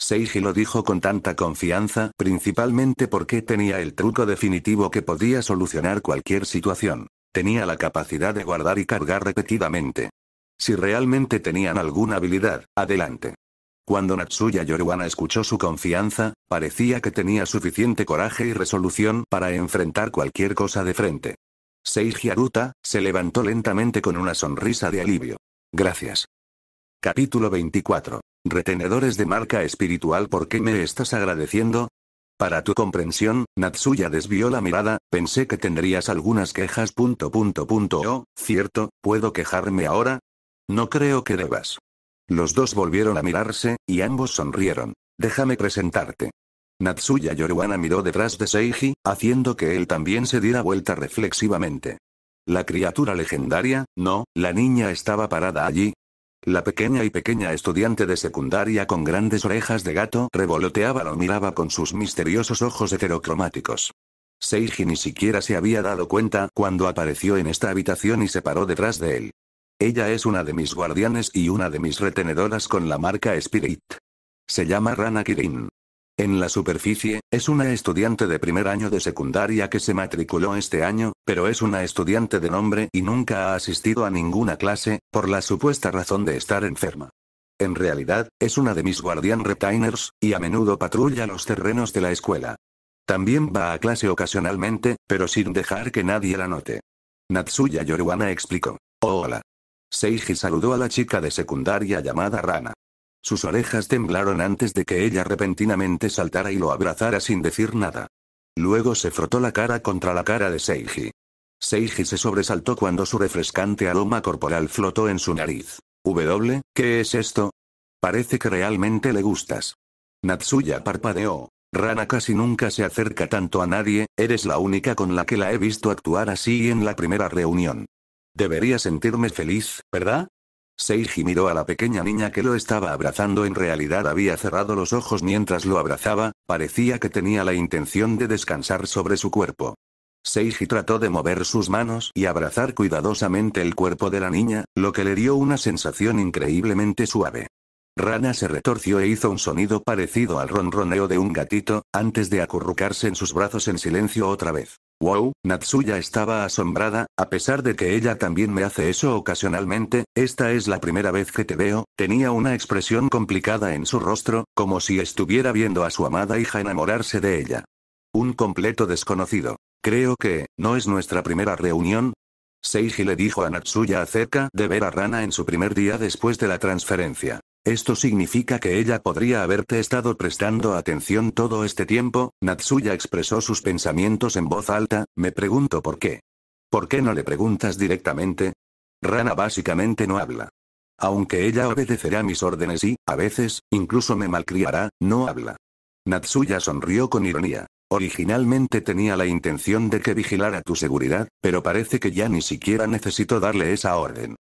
Seiji lo dijo con tanta confianza, principalmente porque tenía el truco definitivo que podía solucionar cualquier situación. Tenía la capacidad de guardar y cargar repetidamente. Si realmente tenían alguna habilidad, adelante. Cuando Natsuya Yoruana escuchó su confianza, parecía que tenía suficiente coraje y resolución para enfrentar cualquier cosa de frente. Seiji Haruta, se levantó lentamente con una sonrisa de alivio. Gracias. Capítulo 24. Retenedores de marca espiritual ¿Por qué me estás agradeciendo? Para tu comprensión, Natsuya desvió la mirada, pensé que tendrías algunas quejas. Oh, cierto, ¿puedo quejarme ahora? No creo que debas. Los dos volvieron a mirarse, y ambos sonrieron. Déjame presentarte. Natsuya Yoruana miró detrás de Seiji, haciendo que él también se diera vuelta reflexivamente. La criatura legendaria, no, la niña estaba parada allí. La pequeña y pequeña estudiante de secundaria con grandes orejas de gato revoloteaba o miraba con sus misteriosos ojos heterocromáticos. Seiji ni siquiera se había dado cuenta cuando apareció en esta habitación y se paró detrás de él. Ella es una de mis guardianes y una de mis retenedoras con la marca Spirit. Se llama Rana Kirin. En la superficie, es una estudiante de primer año de secundaria que se matriculó este año, pero es una estudiante de nombre y nunca ha asistido a ninguna clase, por la supuesta razón de estar enferma. En realidad, es una de mis guardian retainers, y a menudo patrulla los terrenos de la escuela. También va a clase ocasionalmente, pero sin dejar que nadie la note. Natsuya Yoruana explicó. Oh, hola. Seiji saludó a la chica de secundaria llamada Rana. Sus orejas temblaron antes de que ella repentinamente saltara y lo abrazara sin decir nada. Luego se frotó la cara contra la cara de Seiji. Seiji se sobresaltó cuando su refrescante aroma corporal flotó en su nariz. ¿W? ¿Qué es esto? Parece que realmente le gustas. Natsuya parpadeó. Rana casi nunca se acerca tanto a nadie, eres la única con la que la he visto actuar así en la primera reunión. Debería sentirme feliz, ¿verdad? Seiji miró a la pequeña niña que lo estaba abrazando. En realidad había cerrado los ojos mientras lo abrazaba, parecía que tenía la intención de descansar sobre su cuerpo. Seiji trató de mover sus manos y abrazar cuidadosamente el cuerpo de la niña, lo que le dio una sensación increíblemente suave. Rana se retorció e hizo un sonido parecido al ronroneo de un gatito, antes de acurrucarse en sus brazos en silencio otra vez. Wow, Natsuya estaba asombrada, a pesar de que ella también me hace eso ocasionalmente, esta es la primera vez que te veo, tenía una expresión complicada en su rostro, como si estuviera viendo a su amada hija enamorarse de ella. Un completo desconocido. Creo que, ¿no es nuestra primera reunión? Seiji le dijo a Natsuya acerca de ver a Rana en su primer día después de la transferencia. Esto significa que ella podría haberte estado prestando atención todo este tiempo, Natsuya expresó sus pensamientos en voz alta, me pregunto por qué. ¿Por qué no le preguntas directamente? Rana básicamente no habla. Aunque ella obedecerá mis órdenes y, a veces, incluso me malcriará, no habla. Natsuya sonrió con ironía. Originalmente tenía la intención de que vigilara tu seguridad, pero parece que ya ni siquiera necesito darle esa orden.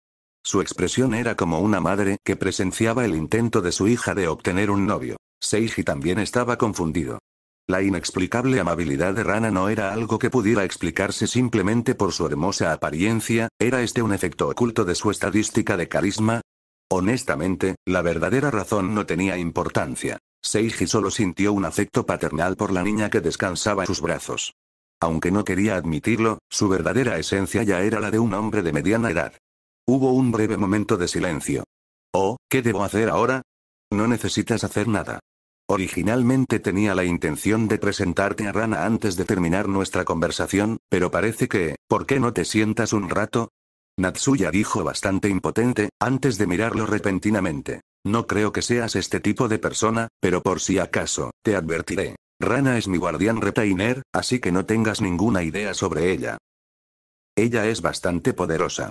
Su expresión era como una madre que presenciaba el intento de su hija de obtener un novio. Seiji también estaba confundido. La inexplicable amabilidad de Rana no era algo que pudiera explicarse simplemente por su hermosa apariencia, ¿era este un efecto oculto de su estadística de carisma? Honestamente, la verdadera razón no tenía importancia. Seiji solo sintió un afecto paternal por la niña que descansaba en sus brazos. Aunque no quería admitirlo, su verdadera esencia ya era la de un hombre de mediana edad. Hubo un breve momento de silencio. Oh, ¿qué debo hacer ahora? No necesitas hacer nada. Originalmente tenía la intención de presentarte a Rana antes de terminar nuestra conversación, pero parece que, ¿por qué no te sientas un rato? Natsuya dijo bastante impotente, antes de mirarlo repentinamente. No creo que seas este tipo de persona, pero por si acaso, te advertiré. Rana es mi guardián retainer, así que no tengas ninguna idea sobre ella. Ella es bastante poderosa.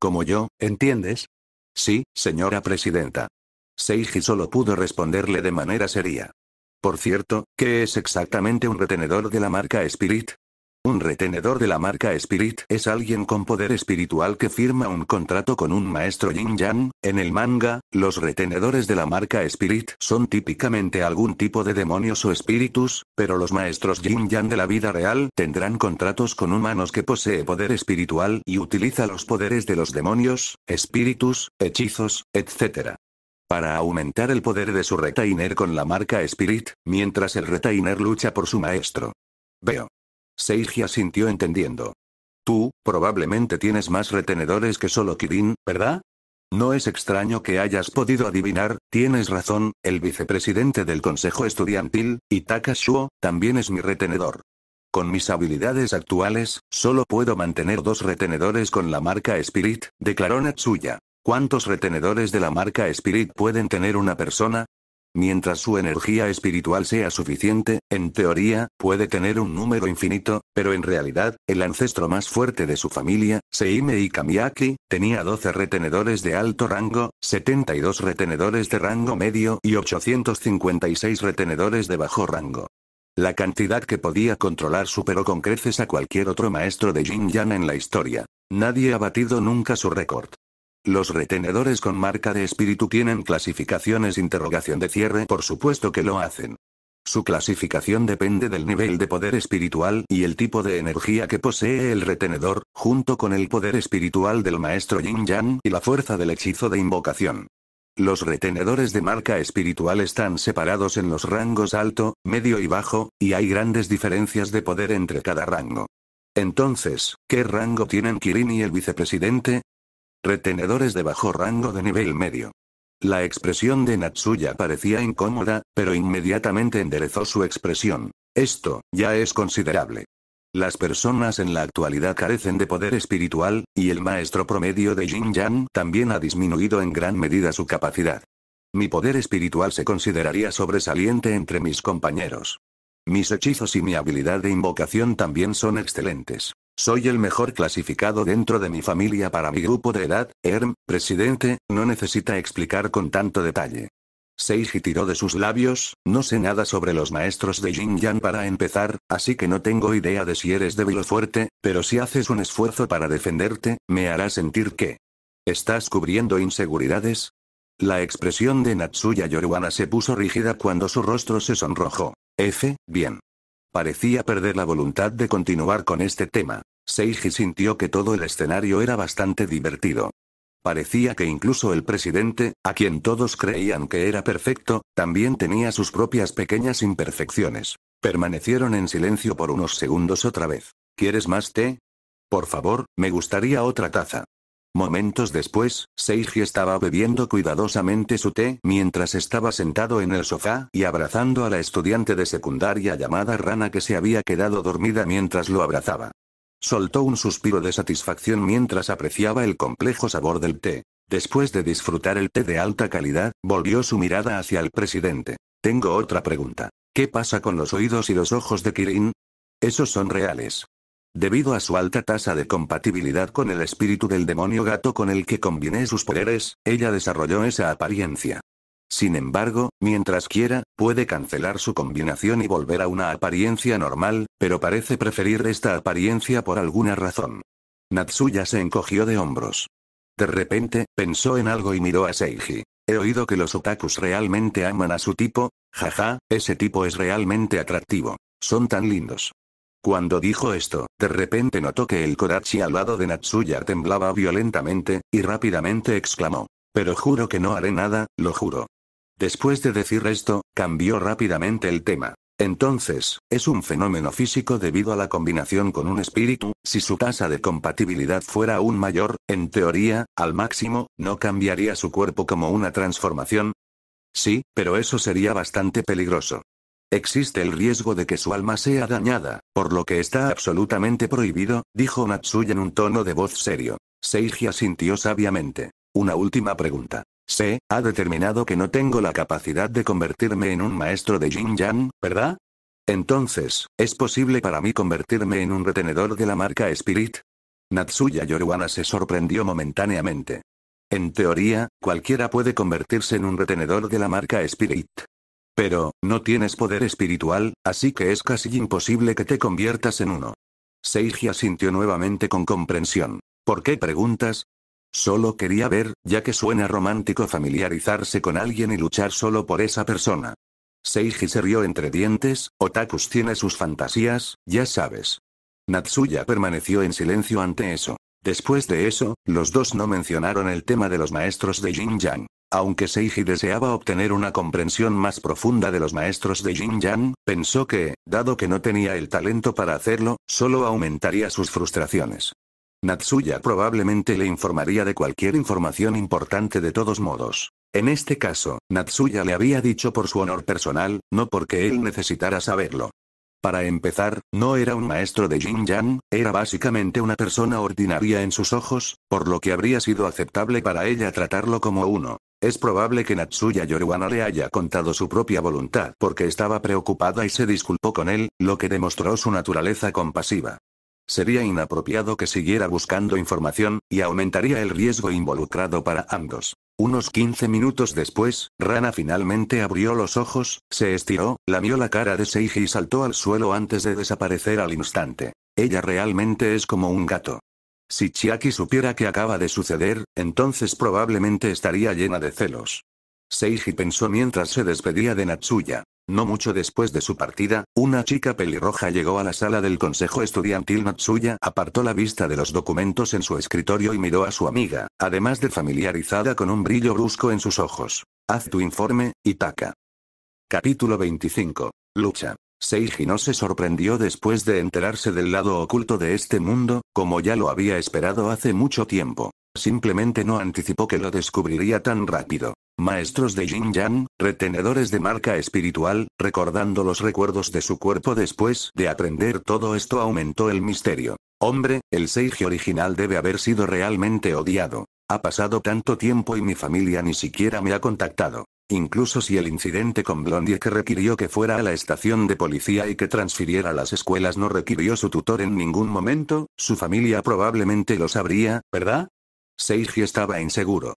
Como yo, ¿entiendes? Sí, señora presidenta. Seiji solo pudo responderle de manera seria. Por cierto, ¿qué es exactamente un retenedor de la marca Spirit? Un retenedor de la marca Spirit es alguien con poder espiritual que firma un contrato con un maestro Yin Yang. En el manga, los retenedores de la marca Spirit son típicamente algún tipo de demonios o espíritus, pero los maestros Yin Yang de la vida real tendrán contratos con humanos que posee poder espiritual y utiliza los poderes de los demonios, espíritus, hechizos, etc para aumentar el poder de su retainer con la marca Spirit, mientras el retainer lucha por su maestro. Veo. Seiji asintió entendiendo. Tú, probablemente tienes más retenedores que solo Kirin, ¿verdad? No es extraño que hayas podido adivinar, tienes razón, el vicepresidente del Consejo Estudiantil, Itaka Shuo, también es mi retenedor. Con mis habilidades actuales, solo puedo mantener dos retenedores con la marca Spirit, declaró Natsuya. ¿Cuántos retenedores de la marca Spirit pueden tener una persona? Mientras su energía espiritual sea suficiente, en teoría, puede tener un número infinito, pero en realidad, el ancestro más fuerte de su familia, Seime Kamiyaki, tenía 12 retenedores de alto rango, 72 retenedores de rango medio y 856 retenedores de bajo rango. La cantidad que podía controlar superó con creces a cualquier otro maestro de Jin Yang en la historia. Nadie ha batido nunca su récord. Los retenedores con marca de espíritu tienen clasificaciones interrogación de cierre, por supuesto que lo hacen. Su clasificación depende del nivel de poder espiritual y el tipo de energía que posee el retenedor, junto con el poder espiritual del maestro Yin Yang y la fuerza del hechizo de invocación. Los retenedores de marca espiritual están separados en los rangos alto, medio y bajo, y hay grandes diferencias de poder entre cada rango. Entonces, ¿qué rango tienen Kirin y el vicepresidente? Retenedores de bajo rango de nivel medio. La expresión de Natsuya parecía incómoda, pero inmediatamente enderezó su expresión. Esto, ya es considerable. Las personas en la actualidad carecen de poder espiritual, y el maestro promedio de Jin Yang también ha disminuido en gran medida su capacidad. Mi poder espiritual se consideraría sobresaliente entre mis compañeros. Mis hechizos y mi habilidad de invocación también son excelentes. Soy el mejor clasificado dentro de mi familia para mi grupo de edad, Erm, presidente, no necesita explicar con tanto detalle. Seiji tiró de sus labios, no sé nada sobre los maestros de Jinjan para empezar, así que no tengo idea de si eres débil o fuerte, pero si haces un esfuerzo para defenderte, me hará sentir que... ¿Estás cubriendo inseguridades? La expresión de Natsuya Yoruana se puso rígida cuando su rostro se sonrojó. F, bien. Parecía perder la voluntad de continuar con este tema. Seiji sintió que todo el escenario era bastante divertido. Parecía que incluso el presidente, a quien todos creían que era perfecto, también tenía sus propias pequeñas imperfecciones. Permanecieron en silencio por unos segundos otra vez. ¿Quieres más té? Por favor, me gustaría otra taza. Momentos después, Seiji estaba bebiendo cuidadosamente su té mientras estaba sentado en el sofá y abrazando a la estudiante de secundaria llamada Rana que se había quedado dormida mientras lo abrazaba. Soltó un suspiro de satisfacción mientras apreciaba el complejo sabor del té. Después de disfrutar el té de alta calidad, volvió su mirada hacia el presidente. Tengo otra pregunta. ¿Qué pasa con los oídos y los ojos de Kirin? Esos son reales. Debido a su alta tasa de compatibilidad con el espíritu del demonio gato con el que combiné sus poderes, ella desarrolló esa apariencia. Sin embargo, mientras quiera, puede cancelar su combinación y volver a una apariencia normal, pero parece preferir esta apariencia por alguna razón. Natsuya se encogió de hombros. De repente, pensó en algo y miró a Seiji. He oído que los otakus realmente aman a su tipo, jaja, ese tipo es realmente atractivo. Son tan lindos. Cuando dijo esto, de repente notó que el korachi al lado de Natsuya temblaba violentamente, y rápidamente exclamó. Pero juro que no haré nada, lo juro. Después de decir esto, cambió rápidamente el tema. Entonces, es un fenómeno físico debido a la combinación con un espíritu, si su tasa de compatibilidad fuera aún mayor, en teoría, al máximo, ¿no cambiaría su cuerpo como una transformación? Sí, pero eso sería bastante peligroso. Existe el riesgo de que su alma sea dañada, por lo que está absolutamente prohibido, dijo Natsuya en un tono de voz serio. Seiji asintió sabiamente. Una última pregunta. Se, ha determinado que no tengo la capacidad de convertirme en un maestro de Jin Yang, ¿verdad? Entonces, ¿es posible para mí convertirme en un retenedor de la marca Spirit? Natsuya Yoruana se sorprendió momentáneamente. En teoría, cualquiera puede convertirse en un retenedor de la marca Spirit. Pero, no tienes poder espiritual, así que es casi imposible que te conviertas en uno. Seiji asintió nuevamente con comprensión. ¿Por qué preguntas? Solo quería ver, ya que suena romántico familiarizarse con alguien y luchar solo por esa persona. Seiji se rió entre dientes, Otakus tiene sus fantasías, ya sabes. Natsuya permaneció en silencio ante eso. Después de eso, los dos no mencionaron el tema de los maestros de Jin Yang. Aunque Seiji deseaba obtener una comprensión más profunda de los maestros de Jin Yang, pensó que, dado que no tenía el talento para hacerlo, solo aumentaría sus frustraciones. Natsuya probablemente le informaría de cualquier información importante de todos modos. En este caso, Natsuya le había dicho por su honor personal, no porque él necesitara saberlo. Para empezar, no era un maestro de Jin Yang, era básicamente una persona ordinaria en sus ojos, por lo que habría sido aceptable para ella tratarlo como uno. Es probable que Natsuya Yoruana le haya contado su propia voluntad porque estaba preocupada y se disculpó con él, lo que demostró su naturaleza compasiva. Sería inapropiado que siguiera buscando información, y aumentaría el riesgo involucrado para ambos. Unos 15 minutos después, Rana finalmente abrió los ojos, se estiró, lamió la cara de Seiji y saltó al suelo antes de desaparecer al instante. Ella realmente es como un gato. Si Chiaki supiera que acaba de suceder, entonces probablemente estaría llena de celos. Seiji pensó mientras se despedía de Natsuya. No mucho después de su partida, una chica pelirroja llegó a la sala del consejo estudiantil Natsuya, apartó la vista de los documentos en su escritorio y miró a su amiga, además de familiarizada con un brillo brusco en sus ojos. Haz tu informe, Itaka. Capítulo 25. Lucha. Seiji no se sorprendió después de enterarse del lado oculto de este mundo, como ya lo había esperado hace mucho tiempo. Simplemente no anticipó que lo descubriría tan rápido maestros de Yin Yang, retenedores de marca espiritual, recordando los recuerdos de su cuerpo después de aprender todo esto aumentó el misterio. Hombre, el Seiji original debe haber sido realmente odiado. Ha pasado tanto tiempo y mi familia ni siquiera me ha contactado. Incluso si el incidente con Blondie que requirió que fuera a la estación de policía y que transfiriera las escuelas no requirió su tutor en ningún momento, su familia probablemente lo sabría, ¿verdad? Seiji estaba inseguro.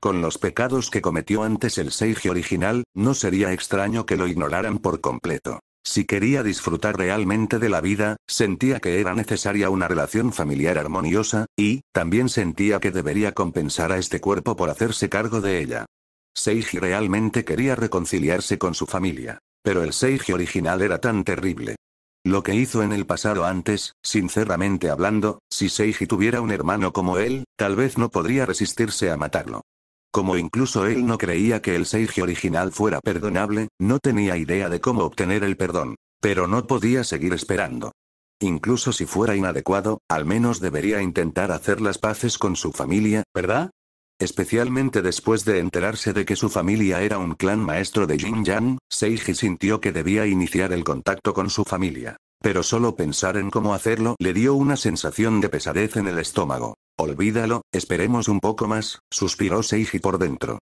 Con los pecados que cometió antes el Seiji original, no sería extraño que lo ignoraran por completo. Si quería disfrutar realmente de la vida, sentía que era necesaria una relación familiar armoniosa, y, también sentía que debería compensar a este cuerpo por hacerse cargo de ella. Seiji realmente quería reconciliarse con su familia. Pero el Seiji original era tan terrible. Lo que hizo en el pasado antes, sinceramente hablando, si Seiji tuviera un hermano como él, tal vez no podría resistirse a matarlo. Como incluso él no creía que el Seiji original fuera perdonable, no tenía idea de cómo obtener el perdón. Pero no podía seguir esperando. Incluso si fuera inadecuado, al menos debería intentar hacer las paces con su familia, ¿verdad? Especialmente después de enterarse de que su familia era un clan maestro de Jin Yang, Seiji sintió que debía iniciar el contacto con su familia. Pero solo pensar en cómo hacerlo le dio una sensación de pesadez en el estómago. Olvídalo, esperemos un poco más, suspiró Seiji por dentro.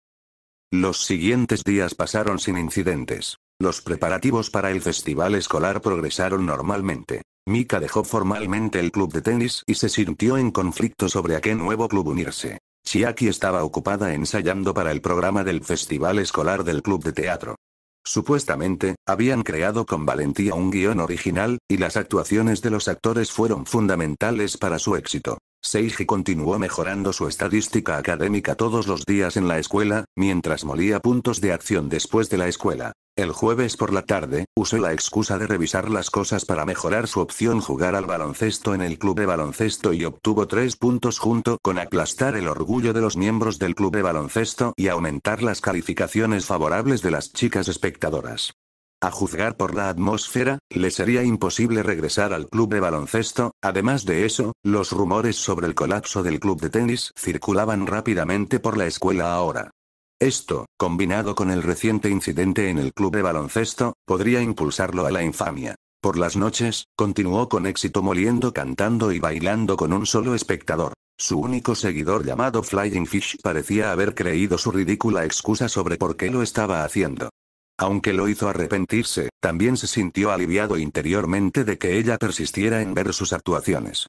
Los siguientes días pasaron sin incidentes. Los preparativos para el festival escolar progresaron normalmente. Mika dejó formalmente el club de tenis y se sintió en conflicto sobre a qué nuevo club unirse. Chiaki estaba ocupada ensayando para el programa del festival escolar del club de teatro. Supuestamente, habían creado con valentía un guión original, y las actuaciones de los actores fueron fundamentales para su éxito. Seiji continuó mejorando su estadística académica todos los días en la escuela, mientras molía puntos de acción después de la escuela. El jueves por la tarde, usó la excusa de revisar las cosas para mejorar su opción jugar al baloncesto en el club de baloncesto y obtuvo tres puntos junto con aplastar el orgullo de los miembros del club de baloncesto y aumentar las calificaciones favorables de las chicas espectadoras. A juzgar por la atmósfera, le sería imposible regresar al club de baloncesto, además de eso, los rumores sobre el colapso del club de tenis circulaban rápidamente por la escuela ahora. Esto, combinado con el reciente incidente en el club de baloncesto, podría impulsarlo a la infamia. Por las noches, continuó con éxito moliendo cantando y bailando con un solo espectador. Su único seguidor llamado Flying Fish parecía haber creído su ridícula excusa sobre por qué lo estaba haciendo. Aunque lo hizo arrepentirse, también se sintió aliviado interiormente de que ella persistiera en ver sus actuaciones.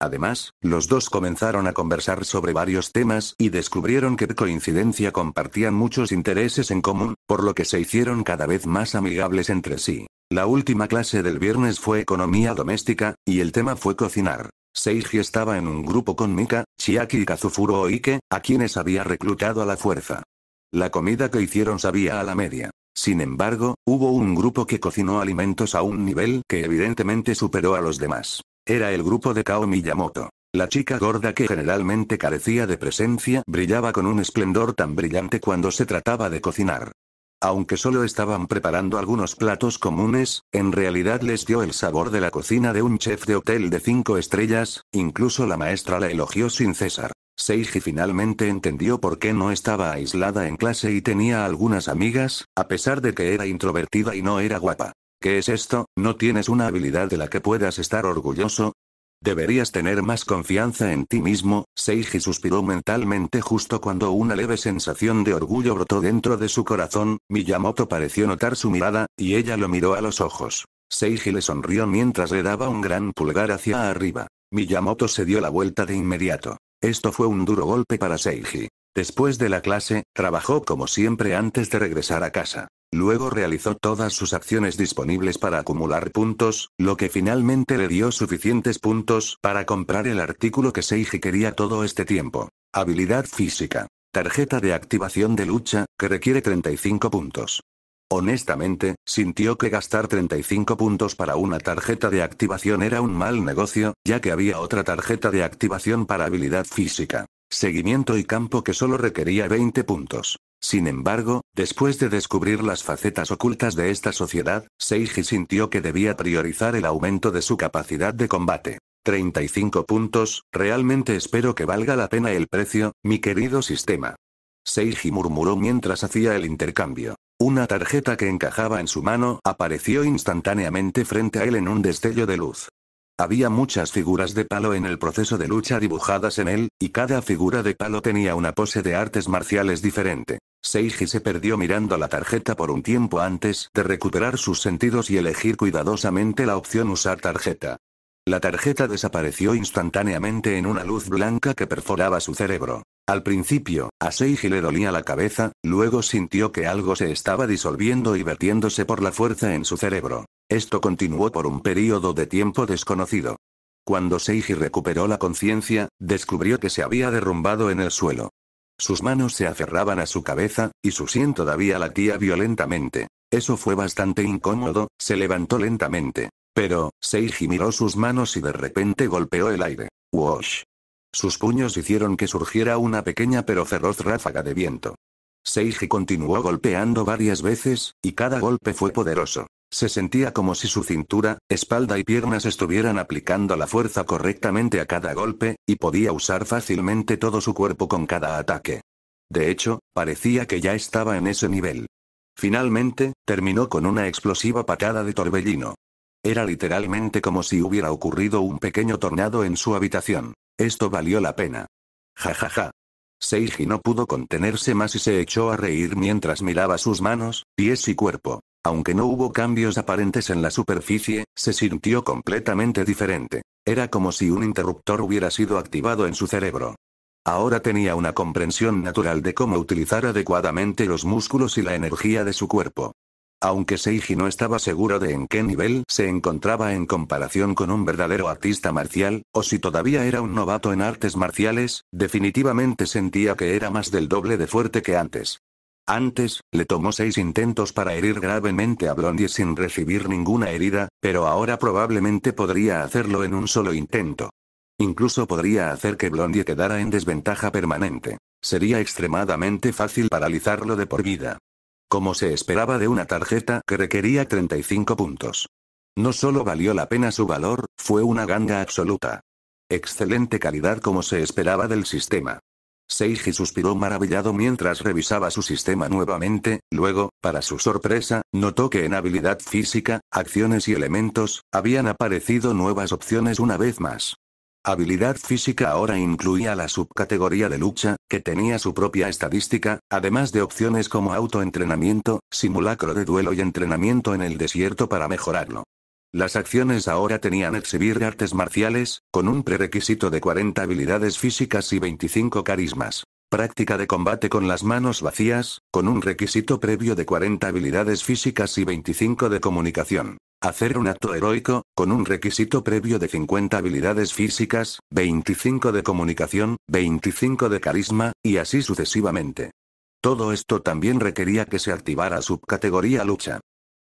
Además, los dos comenzaron a conversar sobre varios temas y descubrieron que coincidencia compartían muchos intereses en común, por lo que se hicieron cada vez más amigables entre sí. La última clase del viernes fue economía doméstica, y el tema fue cocinar. Seiji estaba en un grupo con Mika, Chiaki y Kazufuro Oike, a quienes había reclutado a la fuerza. La comida que hicieron sabía a la media. Sin embargo, hubo un grupo que cocinó alimentos a un nivel que evidentemente superó a los demás. Era el grupo de Kao Miyamoto. La chica gorda que generalmente carecía de presencia brillaba con un esplendor tan brillante cuando se trataba de cocinar. Aunque solo estaban preparando algunos platos comunes, en realidad les dio el sabor de la cocina de un chef de hotel de cinco estrellas, incluso la maestra la elogió sin cesar. Seiji finalmente entendió por qué no estaba aislada en clase y tenía algunas amigas, a pesar de que era introvertida y no era guapa. ¿Qué es esto? ¿No tienes una habilidad de la que puedas estar orgulloso? Deberías tener más confianza en ti mismo, Seiji suspiró mentalmente justo cuando una leve sensación de orgullo brotó dentro de su corazón, Miyamoto pareció notar su mirada, y ella lo miró a los ojos. Seiji le sonrió mientras le daba un gran pulgar hacia arriba. Miyamoto se dio la vuelta de inmediato. Esto fue un duro golpe para Seiji. Después de la clase, trabajó como siempre antes de regresar a casa. Luego realizó todas sus acciones disponibles para acumular puntos, lo que finalmente le dio suficientes puntos para comprar el artículo que Seiji quería todo este tiempo. Habilidad física. Tarjeta de activación de lucha, que requiere 35 puntos. Honestamente, sintió que gastar 35 puntos para una tarjeta de activación era un mal negocio, ya que había otra tarjeta de activación para habilidad física, seguimiento y campo que solo requería 20 puntos. Sin embargo, después de descubrir las facetas ocultas de esta sociedad, Seiji sintió que debía priorizar el aumento de su capacidad de combate. 35 puntos, realmente espero que valga la pena el precio, mi querido sistema. Seiji murmuró mientras hacía el intercambio. Una tarjeta que encajaba en su mano apareció instantáneamente frente a él en un destello de luz. Había muchas figuras de palo en el proceso de lucha dibujadas en él, y cada figura de palo tenía una pose de artes marciales diferente. Seiji se perdió mirando la tarjeta por un tiempo antes de recuperar sus sentidos y elegir cuidadosamente la opción usar tarjeta. La tarjeta desapareció instantáneamente en una luz blanca que perforaba su cerebro. Al principio, a Seiji le dolía la cabeza, luego sintió que algo se estaba disolviendo y vertiéndose por la fuerza en su cerebro. Esto continuó por un período de tiempo desconocido. Cuando Seiji recuperó la conciencia, descubrió que se había derrumbado en el suelo. Sus manos se aferraban a su cabeza, y su sien todavía latía violentamente. Eso fue bastante incómodo, se levantó lentamente. Pero, Seiji miró sus manos y de repente golpeó el aire. ¡Wosh! Sus puños hicieron que surgiera una pequeña pero feroz ráfaga de viento. Seiji continuó golpeando varias veces, y cada golpe fue poderoso. Se sentía como si su cintura, espalda y piernas estuvieran aplicando la fuerza correctamente a cada golpe, y podía usar fácilmente todo su cuerpo con cada ataque. De hecho, parecía que ya estaba en ese nivel. Finalmente, terminó con una explosiva patada de torbellino. Era literalmente como si hubiera ocurrido un pequeño tornado en su habitación. Esto valió la pena. Ja ja ja. Seiji no pudo contenerse más y se echó a reír mientras miraba sus manos, pies y cuerpo. Aunque no hubo cambios aparentes en la superficie, se sintió completamente diferente. Era como si un interruptor hubiera sido activado en su cerebro. Ahora tenía una comprensión natural de cómo utilizar adecuadamente los músculos y la energía de su cuerpo. Aunque Seiji no estaba seguro de en qué nivel se encontraba en comparación con un verdadero artista marcial, o si todavía era un novato en artes marciales, definitivamente sentía que era más del doble de fuerte que antes. Antes, le tomó seis intentos para herir gravemente a Blondie sin recibir ninguna herida, pero ahora probablemente podría hacerlo en un solo intento. Incluso podría hacer que Blondie quedara en desventaja permanente. Sería extremadamente fácil paralizarlo de por vida como se esperaba de una tarjeta que requería 35 puntos. No solo valió la pena su valor, fue una ganga absoluta. Excelente calidad como se esperaba del sistema. Seiji suspiró maravillado mientras revisaba su sistema nuevamente, luego, para su sorpresa, notó que en habilidad física, acciones y elementos, habían aparecido nuevas opciones una vez más. Habilidad física ahora incluía la subcategoría de lucha, que tenía su propia estadística, además de opciones como autoentrenamiento, simulacro de duelo y entrenamiento en el desierto para mejorarlo. Las acciones ahora tenían exhibir artes marciales, con un prerequisito de 40 habilidades físicas y 25 carismas. Práctica de combate con las manos vacías, con un requisito previo de 40 habilidades físicas y 25 de comunicación. Hacer un acto heroico, con un requisito previo de 50 habilidades físicas, 25 de comunicación, 25 de carisma, y así sucesivamente. Todo esto también requería que se activara subcategoría lucha.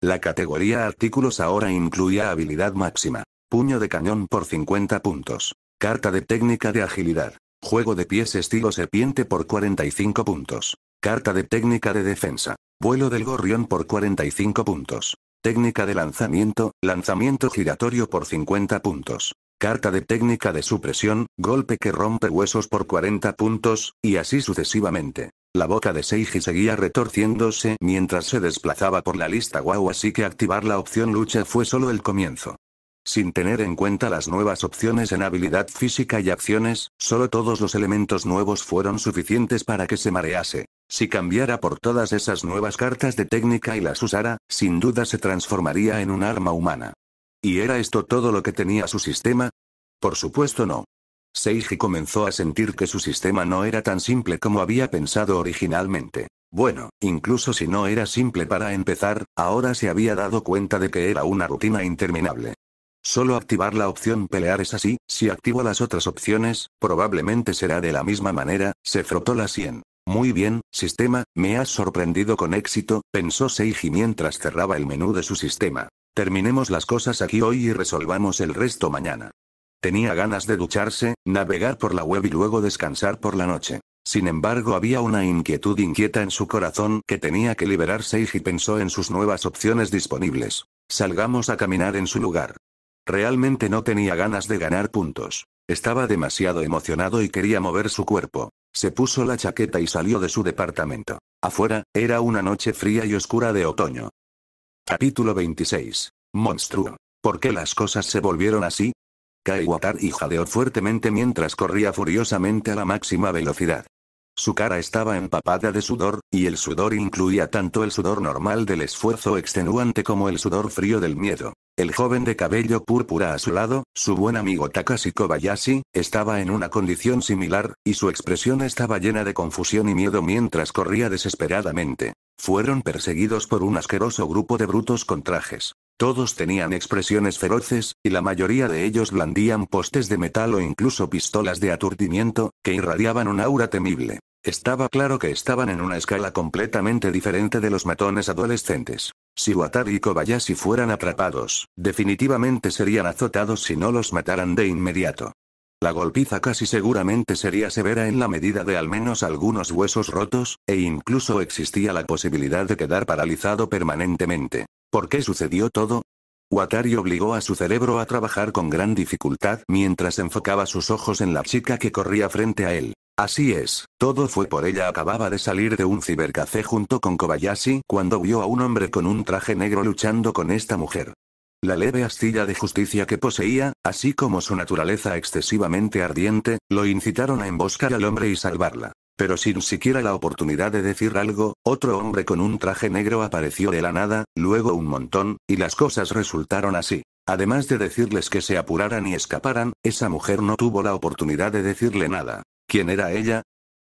La categoría artículos ahora incluía habilidad máxima, puño de cañón por 50 puntos, carta de técnica de agilidad, juego de pies estilo serpiente por 45 puntos, carta de técnica de defensa, vuelo del gorrión por 45 puntos, Técnica de lanzamiento, lanzamiento giratorio por 50 puntos. Carta de técnica de supresión, golpe que rompe huesos por 40 puntos, y así sucesivamente. La boca de Seiji seguía retorciéndose mientras se desplazaba por la lista guau. así que activar la opción lucha fue solo el comienzo. Sin tener en cuenta las nuevas opciones en habilidad física y acciones, solo todos los elementos nuevos fueron suficientes para que se marease. Si cambiara por todas esas nuevas cartas de técnica y las usara, sin duda se transformaría en un arma humana. ¿Y era esto todo lo que tenía su sistema? Por supuesto no. Seiji comenzó a sentir que su sistema no era tan simple como había pensado originalmente. Bueno, incluso si no era simple para empezar, ahora se había dado cuenta de que era una rutina interminable. Solo activar la opción pelear es así, si activo las otras opciones, probablemente será de la misma manera, se frotó la sien. Muy bien, sistema, me has sorprendido con éxito, pensó Seiji mientras cerraba el menú de su sistema. Terminemos las cosas aquí hoy y resolvamos el resto mañana. Tenía ganas de ducharse, navegar por la web y luego descansar por la noche. Sin embargo, había una inquietud inquieta en su corazón que tenía que liberarse y pensó en sus nuevas opciones disponibles. Salgamos a caminar en su lugar. Realmente no tenía ganas de ganar puntos. Estaba demasiado emocionado y quería mover su cuerpo. Se puso la chaqueta y salió de su departamento. Afuera, era una noche fría y oscura de otoño. Capítulo 26. Monstruo. ¿Por qué las cosas se volvieron así? Kaiwatar y jadeó fuertemente mientras corría furiosamente a la máxima velocidad. Su cara estaba empapada de sudor, y el sudor incluía tanto el sudor normal del esfuerzo extenuante como el sudor frío del miedo. El joven de cabello púrpura a su lado, su buen amigo Takashi Kobayashi, estaba en una condición similar, y su expresión estaba llena de confusión y miedo mientras corría desesperadamente. Fueron perseguidos por un asqueroso grupo de brutos con trajes. Todos tenían expresiones feroces, y la mayoría de ellos blandían postes de metal o incluso pistolas de aturdimiento, que irradiaban un aura temible. Estaba claro que estaban en una escala completamente diferente de los matones adolescentes. Si Watari y Kobayashi fueran atrapados, definitivamente serían azotados si no los mataran de inmediato. La golpiza casi seguramente sería severa en la medida de al menos algunos huesos rotos, e incluso existía la posibilidad de quedar paralizado permanentemente. ¿Por qué sucedió todo? Watari obligó a su cerebro a trabajar con gran dificultad mientras enfocaba sus ojos en la chica que corría frente a él. Así es, todo fue por ella. Acababa de salir de un cibercafé junto con Kobayashi cuando vio a un hombre con un traje negro luchando con esta mujer. La leve astilla de justicia que poseía, así como su naturaleza excesivamente ardiente, lo incitaron a emboscar al hombre y salvarla. Pero sin siquiera la oportunidad de decir algo, otro hombre con un traje negro apareció de la nada, luego un montón, y las cosas resultaron así. Además de decirles que se apuraran y escaparan, esa mujer no tuvo la oportunidad de decirle nada. ¿Quién era ella?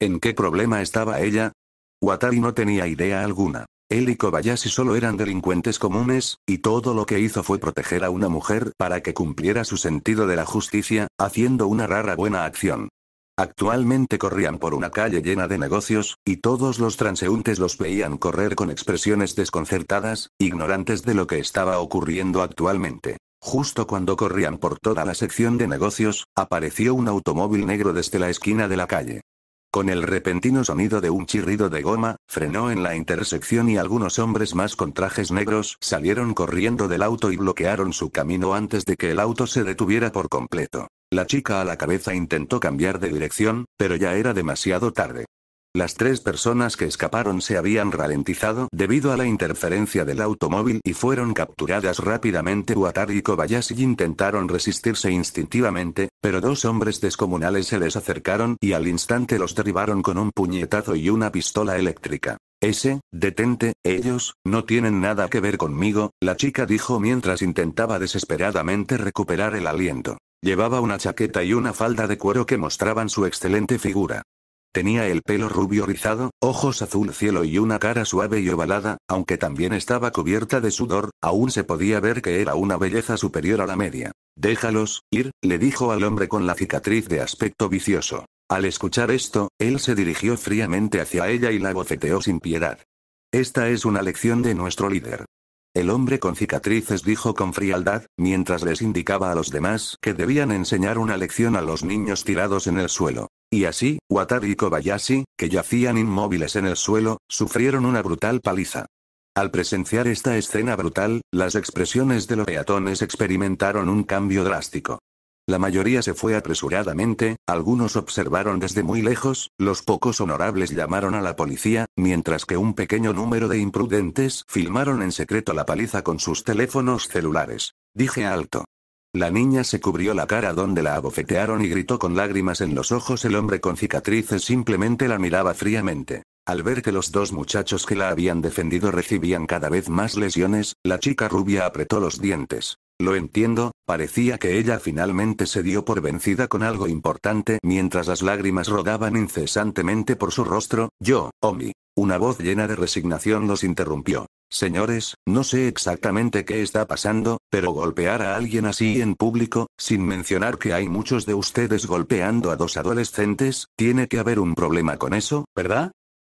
¿En qué problema estaba ella? Watari no tenía idea alguna. Él y Kobayashi solo eran delincuentes comunes, y todo lo que hizo fue proteger a una mujer para que cumpliera su sentido de la justicia, haciendo una rara buena acción. Actualmente corrían por una calle llena de negocios, y todos los transeúntes los veían correr con expresiones desconcertadas, ignorantes de lo que estaba ocurriendo actualmente. Justo cuando corrían por toda la sección de negocios, apareció un automóvil negro desde la esquina de la calle. Con el repentino sonido de un chirrido de goma, frenó en la intersección y algunos hombres más con trajes negros salieron corriendo del auto y bloquearon su camino antes de que el auto se detuviera por completo. La chica a la cabeza intentó cambiar de dirección, pero ya era demasiado tarde. Las tres personas que escaparon se habían ralentizado debido a la interferencia del automóvil y fueron capturadas rápidamente. Watar y Kobayashi intentaron resistirse instintivamente, pero dos hombres descomunales se les acercaron y al instante los derribaron con un puñetazo y una pistola eléctrica. Ese, detente, ellos, no tienen nada que ver conmigo, la chica dijo mientras intentaba desesperadamente recuperar el aliento. Llevaba una chaqueta y una falda de cuero que mostraban su excelente figura. Tenía el pelo rubio rizado, ojos azul cielo y una cara suave y ovalada, aunque también estaba cubierta de sudor, aún se podía ver que era una belleza superior a la media. Déjalos, ir, le dijo al hombre con la cicatriz de aspecto vicioso. Al escuchar esto, él se dirigió fríamente hacia ella y la boceteó sin piedad. Esta es una lección de nuestro líder. El hombre con cicatrices dijo con frialdad, mientras les indicaba a los demás que debían enseñar una lección a los niños tirados en el suelo. Y así, Watari y Kobayashi, que yacían inmóviles en el suelo, sufrieron una brutal paliza. Al presenciar esta escena brutal, las expresiones de los peatones experimentaron un cambio drástico. La mayoría se fue apresuradamente, algunos observaron desde muy lejos, los pocos honorables llamaron a la policía, mientras que un pequeño número de imprudentes filmaron en secreto la paliza con sus teléfonos celulares. Dije alto. La niña se cubrió la cara donde la abofetearon y gritó con lágrimas en los ojos. El hombre con cicatrices simplemente la miraba fríamente. Al ver que los dos muchachos que la habían defendido recibían cada vez más lesiones, la chica rubia apretó los dientes. Lo entiendo, parecía que ella finalmente se dio por vencida con algo importante mientras las lágrimas rodaban incesantemente por su rostro, yo, Omi. Una voz llena de resignación los interrumpió. Señores, no sé exactamente qué está pasando, pero golpear a alguien así en público, sin mencionar que hay muchos de ustedes golpeando a dos adolescentes, tiene que haber un problema con eso, ¿verdad?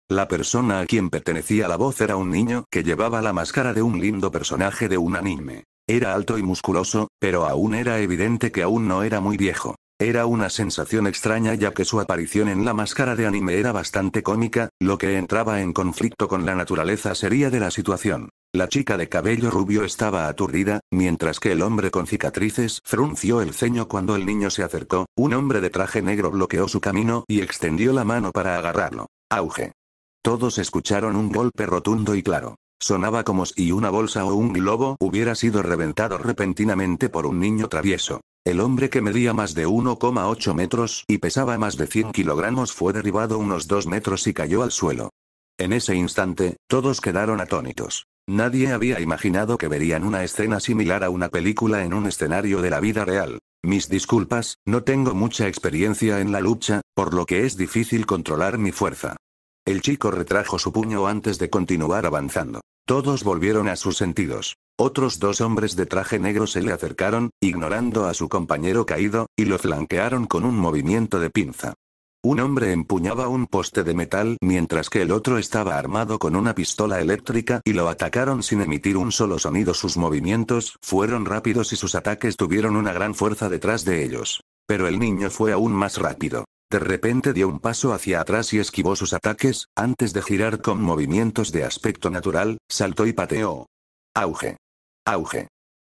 La persona a quien pertenecía la voz era un niño que llevaba la máscara de un lindo personaje de un anime. Era alto y musculoso, pero aún era evidente que aún no era muy viejo. Era una sensación extraña ya que su aparición en la máscara de anime era bastante cómica, lo que entraba en conflicto con la naturaleza seria de la situación. La chica de cabello rubio estaba aturdida, mientras que el hombre con cicatrices frunció el ceño cuando el niño se acercó, un hombre de traje negro bloqueó su camino y extendió la mano para agarrarlo. Auge. Todos escucharon un golpe rotundo y claro. Sonaba como si una bolsa o un globo hubiera sido reventado repentinamente por un niño travieso. El hombre que medía más de 1,8 metros y pesaba más de 100 kilogramos fue derribado unos 2 metros y cayó al suelo. En ese instante, todos quedaron atónitos. Nadie había imaginado que verían una escena similar a una película en un escenario de la vida real. Mis disculpas, no tengo mucha experiencia en la lucha, por lo que es difícil controlar mi fuerza. El chico retrajo su puño antes de continuar avanzando. Todos volvieron a sus sentidos. Otros dos hombres de traje negro se le acercaron, ignorando a su compañero caído, y lo flanquearon con un movimiento de pinza. Un hombre empuñaba un poste de metal mientras que el otro estaba armado con una pistola eléctrica y lo atacaron sin emitir un solo sonido. Sus movimientos fueron rápidos y sus ataques tuvieron una gran fuerza detrás de ellos. Pero el niño fue aún más rápido. De repente dio un paso hacia atrás y esquivó sus ataques, antes de girar con movimientos de aspecto natural, saltó y pateó. Auge. Auge.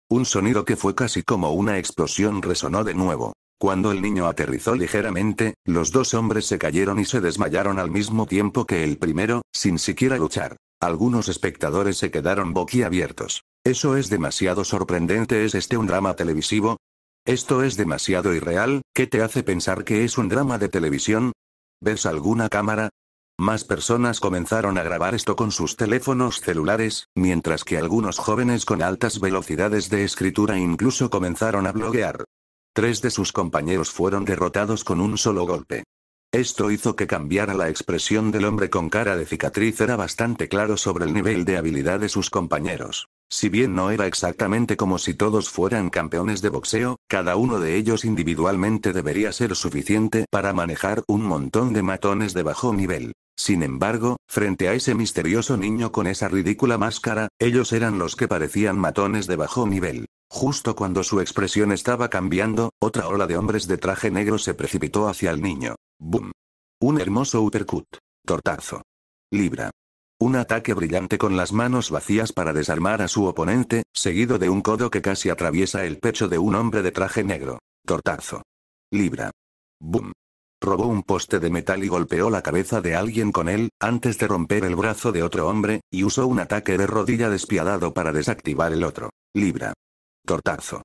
Un sonido que fue casi como una explosión resonó de nuevo. Cuando el niño aterrizó ligeramente, los dos hombres se cayeron y se desmayaron al mismo tiempo que el primero, sin siquiera luchar. Algunos espectadores se quedaron boquiabiertos. Eso es demasiado sorprendente. ¿Es este un drama televisivo? Esto es demasiado irreal, ¿qué te hace pensar que es un drama de televisión? ¿Ves alguna cámara? Más personas comenzaron a grabar esto con sus teléfonos celulares, mientras que algunos jóvenes con altas velocidades de escritura incluso comenzaron a bloguear. Tres de sus compañeros fueron derrotados con un solo golpe. Esto hizo que cambiara la expresión del hombre con cara de cicatriz era bastante claro sobre el nivel de habilidad de sus compañeros. Si bien no era exactamente como si todos fueran campeones de boxeo, cada uno de ellos individualmente debería ser suficiente para manejar un montón de matones de bajo nivel. Sin embargo, frente a ese misterioso niño con esa ridícula máscara, ellos eran los que parecían matones de bajo nivel. Justo cuando su expresión estaba cambiando, otra ola de hombres de traje negro se precipitó hacia el niño. ¡Bum! Un hermoso uppercut. Tortazo. Libra. Un ataque brillante con las manos vacías para desarmar a su oponente, seguido de un codo que casi atraviesa el pecho de un hombre de traje negro. Tortazo. Libra. Boom. Robó un poste de metal y golpeó la cabeza de alguien con él, antes de romper el brazo de otro hombre, y usó un ataque de rodilla despiadado para desactivar el otro. Libra. Tortazo.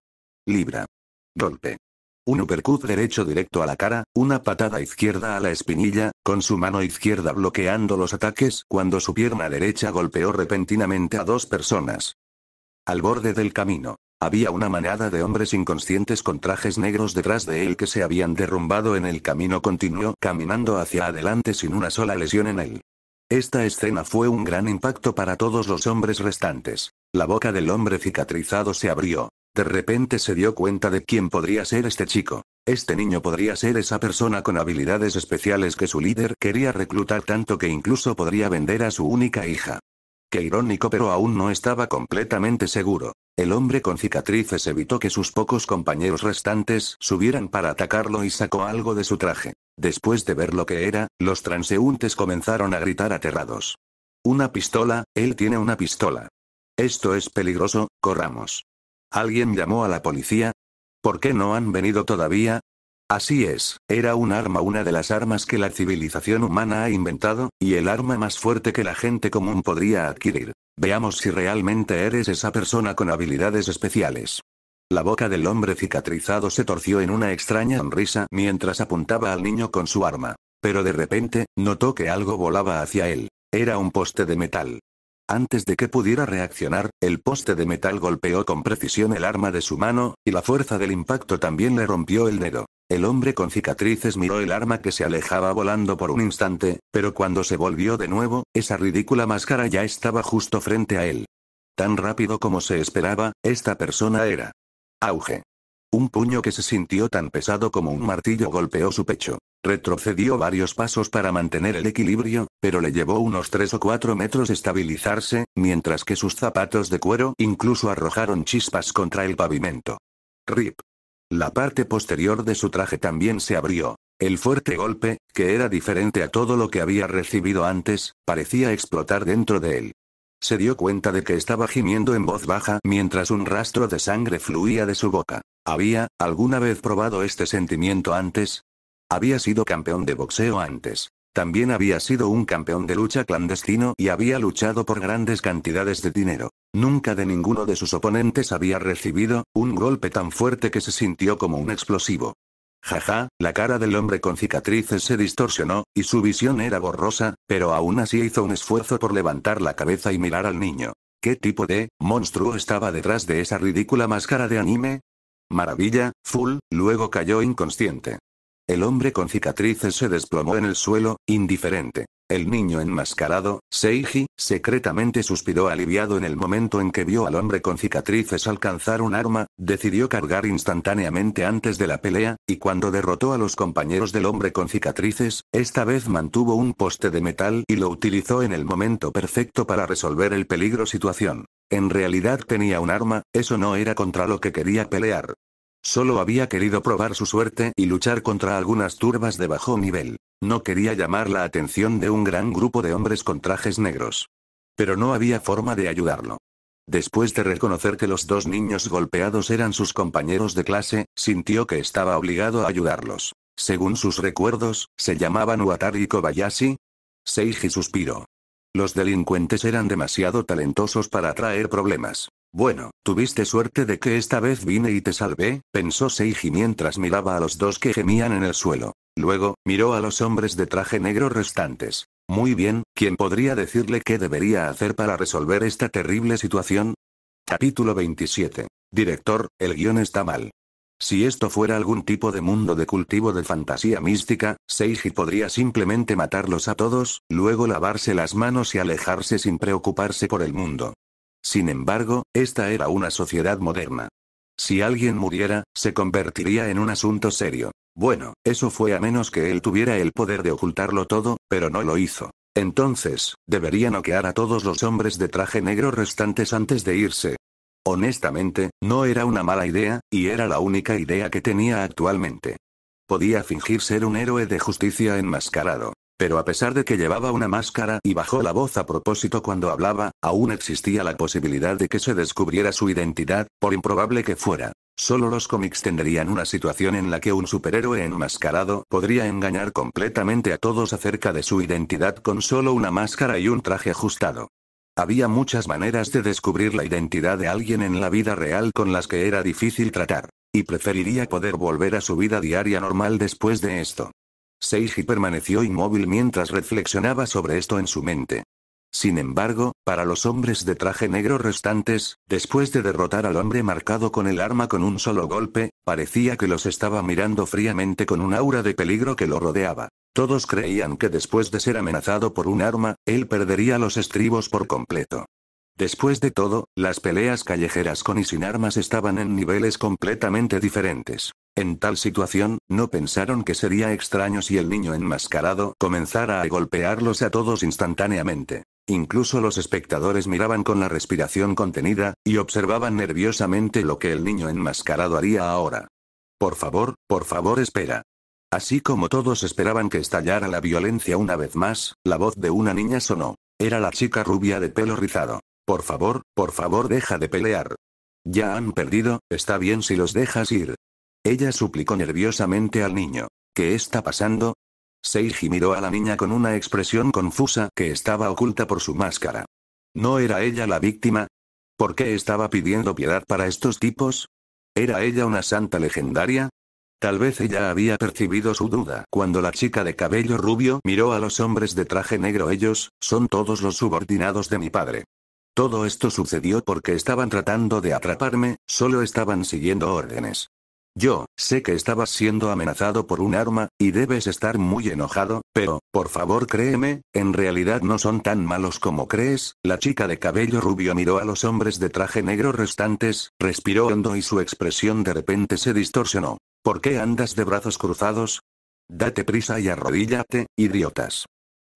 Libra. Golpe. Un uppercut derecho directo a la cara, una patada izquierda a la espinilla, con su mano izquierda bloqueando los ataques cuando su pierna derecha golpeó repentinamente a dos personas. Al borde del camino. Había una manada de hombres inconscientes con trajes negros detrás de él que se habían derrumbado en el camino continuó caminando hacia adelante sin una sola lesión en él. Esta escena fue un gran impacto para todos los hombres restantes. La boca del hombre cicatrizado se abrió, de repente se dio cuenta de quién podría ser este chico. Este niño podría ser esa persona con habilidades especiales que su líder quería reclutar tanto que incluso podría vender a su única hija. Qué irónico pero aún no estaba completamente seguro. El hombre con cicatrices evitó que sus pocos compañeros restantes subieran para atacarlo y sacó algo de su traje. Después de ver lo que era, los transeúntes comenzaron a gritar aterrados. Una pistola, él tiene una pistola. Esto es peligroso, corramos. ¿Alguien llamó a la policía? ¿Por qué no han venido todavía? Así es, era un arma, una de las armas que la civilización humana ha inventado, y el arma más fuerte que la gente común podría adquirir. Veamos si realmente eres esa persona con habilidades especiales. La boca del hombre cicatrizado se torció en una extraña sonrisa mientras apuntaba al niño con su arma. Pero de repente, notó que algo volaba hacia él. Era un poste de metal. Antes de que pudiera reaccionar, el poste de metal golpeó con precisión el arma de su mano, y la fuerza del impacto también le rompió el dedo. El hombre con cicatrices miró el arma que se alejaba volando por un instante, pero cuando se volvió de nuevo, esa ridícula máscara ya estaba justo frente a él. Tan rápido como se esperaba, esta persona era. Auge. Un puño que se sintió tan pesado como un martillo golpeó su pecho. Retrocedió varios pasos para mantener el equilibrio, pero le llevó unos tres o cuatro metros estabilizarse, mientras que sus zapatos de cuero incluso arrojaron chispas contra el pavimento. Rip. La parte posterior de su traje también se abrió. El fuerte golpe, que era diferente a todo lo que había recibido antes, parecía explotar dentro de él. Se dio cuenta de que estaba gimiendo en voz baja mientras un rastro de sangre fluía de su boca. Había, alguna vez probado este sentimiento antes, había sido campeón de boxeo antes. También había sido un campeón de lucha clandestino y había luchado por grandes cantidades de dinero. Nunca de ninguno de sus oponentes había recibido un golpe tan fuerte que se sintió como un explosivo. Jaja, la cara del hombre con cicatrices se distorsionó, y su visión era borrosa, pero aún así hizo un esfuerzo por levantar la cabeza y mirar al niño. ¿Qué tipo de monstruo estaba detrás de esa ridícula máscara de anime? Maravilla, full, luego cayó inconsciente. El hombre con cicatrices se desplomó en el suelo, indiferente. El niño enmascarado, Seiji, secretamente suspiró aliviado en el momento en que vio al hombre con cicatrices alcanzar un arma, decidió cargar instantáneamente antes de la pelea, y cuando derrotó a los compañeros del hombre con cicatrices, esta vez mantuvo un poste de metal y lo utilizó en el momento perfecto para resolver el peligro situación. En realidad tenía un arma, eso no era contra lo que quería pelear. Solo había querido probar su suerte y luchar contra algunas turbas de bajo nivel. No quería llamar la atención de un gran grupo de hombres con trajes negros. Pero no había forma de ayudarlo. Después de reconocer que los dos niños golpeados eran sus compañeros de clase, sintió que estaba obligado a ayudarlos. Según sus recuerdos, se llamaban Watari y Kobayashi. Seiji suspiró. Los delincuentes eran demasiado talentosos para traer problemas. Bueno, tuviste suerte de que esta vez vine y te salvé, pensó Seiji mientras miraba a los dos que gemían en el suelo. Luego, miró a los hombres de traje negro restantes. Muy bien, ¿quién podría decirle qué debería hacer para resolver esta terrible situación? Capítulo 27. Director, el guión está mal. Si esto fuera algún tipo de mundo de cultivo de fantasía mística, Seiji podría simplemente matarlos a todos, luego lavarse las manos y alejarse sin preocuparse por el mundo. Sin embargo, esta era una sociedad moderna. Si alguien muriera, se convertiría en un asunto serio. Bueno, eso fue a menos que él tuviera el poder de ocultarlo todo, pero no lo hizo. Entonces, debería noquear a todos los hombres de traje negro restantes antes de irse. Honestamente, no era una mala idea, y era la única idea que tenía actualmente. Podía fingir ser un héroe de justicia enmascarado. Pero a pesar de que llevaba una máscara y bajó la voz a propósito cuando hablaba, aún existía la posibilidad de que se descubriera su identidad, por improbable que fuera. Solo los cómics tendrían una situación en la que un superhéroe enmascarado podría engañar completamente a todos acerca de su identidad con solo una máscara y un traje ajustado. Había muchas maneras de descubrir la identidad de alguien en la vida real con las que era difícil tratar, y preferiría poder volver a su vida diaria normal después de esto. Seiji permaneció inmóvil mientras reflexionaba sobre esto en su mente. Sin embargo, para los hombres de traje negro restantes, después de derrotar al hombre marcado con el arma con un solo golpe, parecía que los estaba mirando fríamente con un aura de peligro que lo rodeaba. Todos creían que después de ser amenazado por un arma, él perdería los estribos por completo. Después de todo, las peleas callejeras con y sin armas estaban en niveles completamente diferentes. En tal situación, no pensaron que sería extraño si el niño enmascarado comenzara a golpearlos a todos instantáneamente. Incluso los espectadores miraban con la respiración contenida, y observaban nerviosamente lo que el niño enmascarado haría ahora. Por favor, por favor espera. Así como todos esperaban que estallara la violencia una vez más, la voz de una niña sonó. Era la chica rubia de pelo rizado. Por favor, por favor deja de pelear. Ya han perdido, está bien si los dejas ir. Ella suplicó nerviosamente al niño. ¿Qué está pasando? Seiji miró a la niña con una expresión confusa que estaba oculta por su máscara. ¿No era ella la víctima? ¿Por qué estaba pidiendo piedad para estos tipos? ¿Era ella una santa legendaria? Tal vez ella había percibido su duda cuando la chica de cabello rubio miró a los hombres de traje negro. Ellos, son todos los subordinados de mi padre. Todo esto sucedió porque estaban tratando de atraparme, solo estaban siguiendo órdenes. Yo, sé que estabas siendo amenazado por un arma, y debes estar muy enojado, pero, por favor créeme, en realidad no son tan malos como crees. La chica de cabello rubio miró a los hombres de traje negro restantes, respiró hondo y su expresión de repente se distorsionó. ¿Por qué andas de brazos cruzados? Date prisa y arrodíllate, idiotas.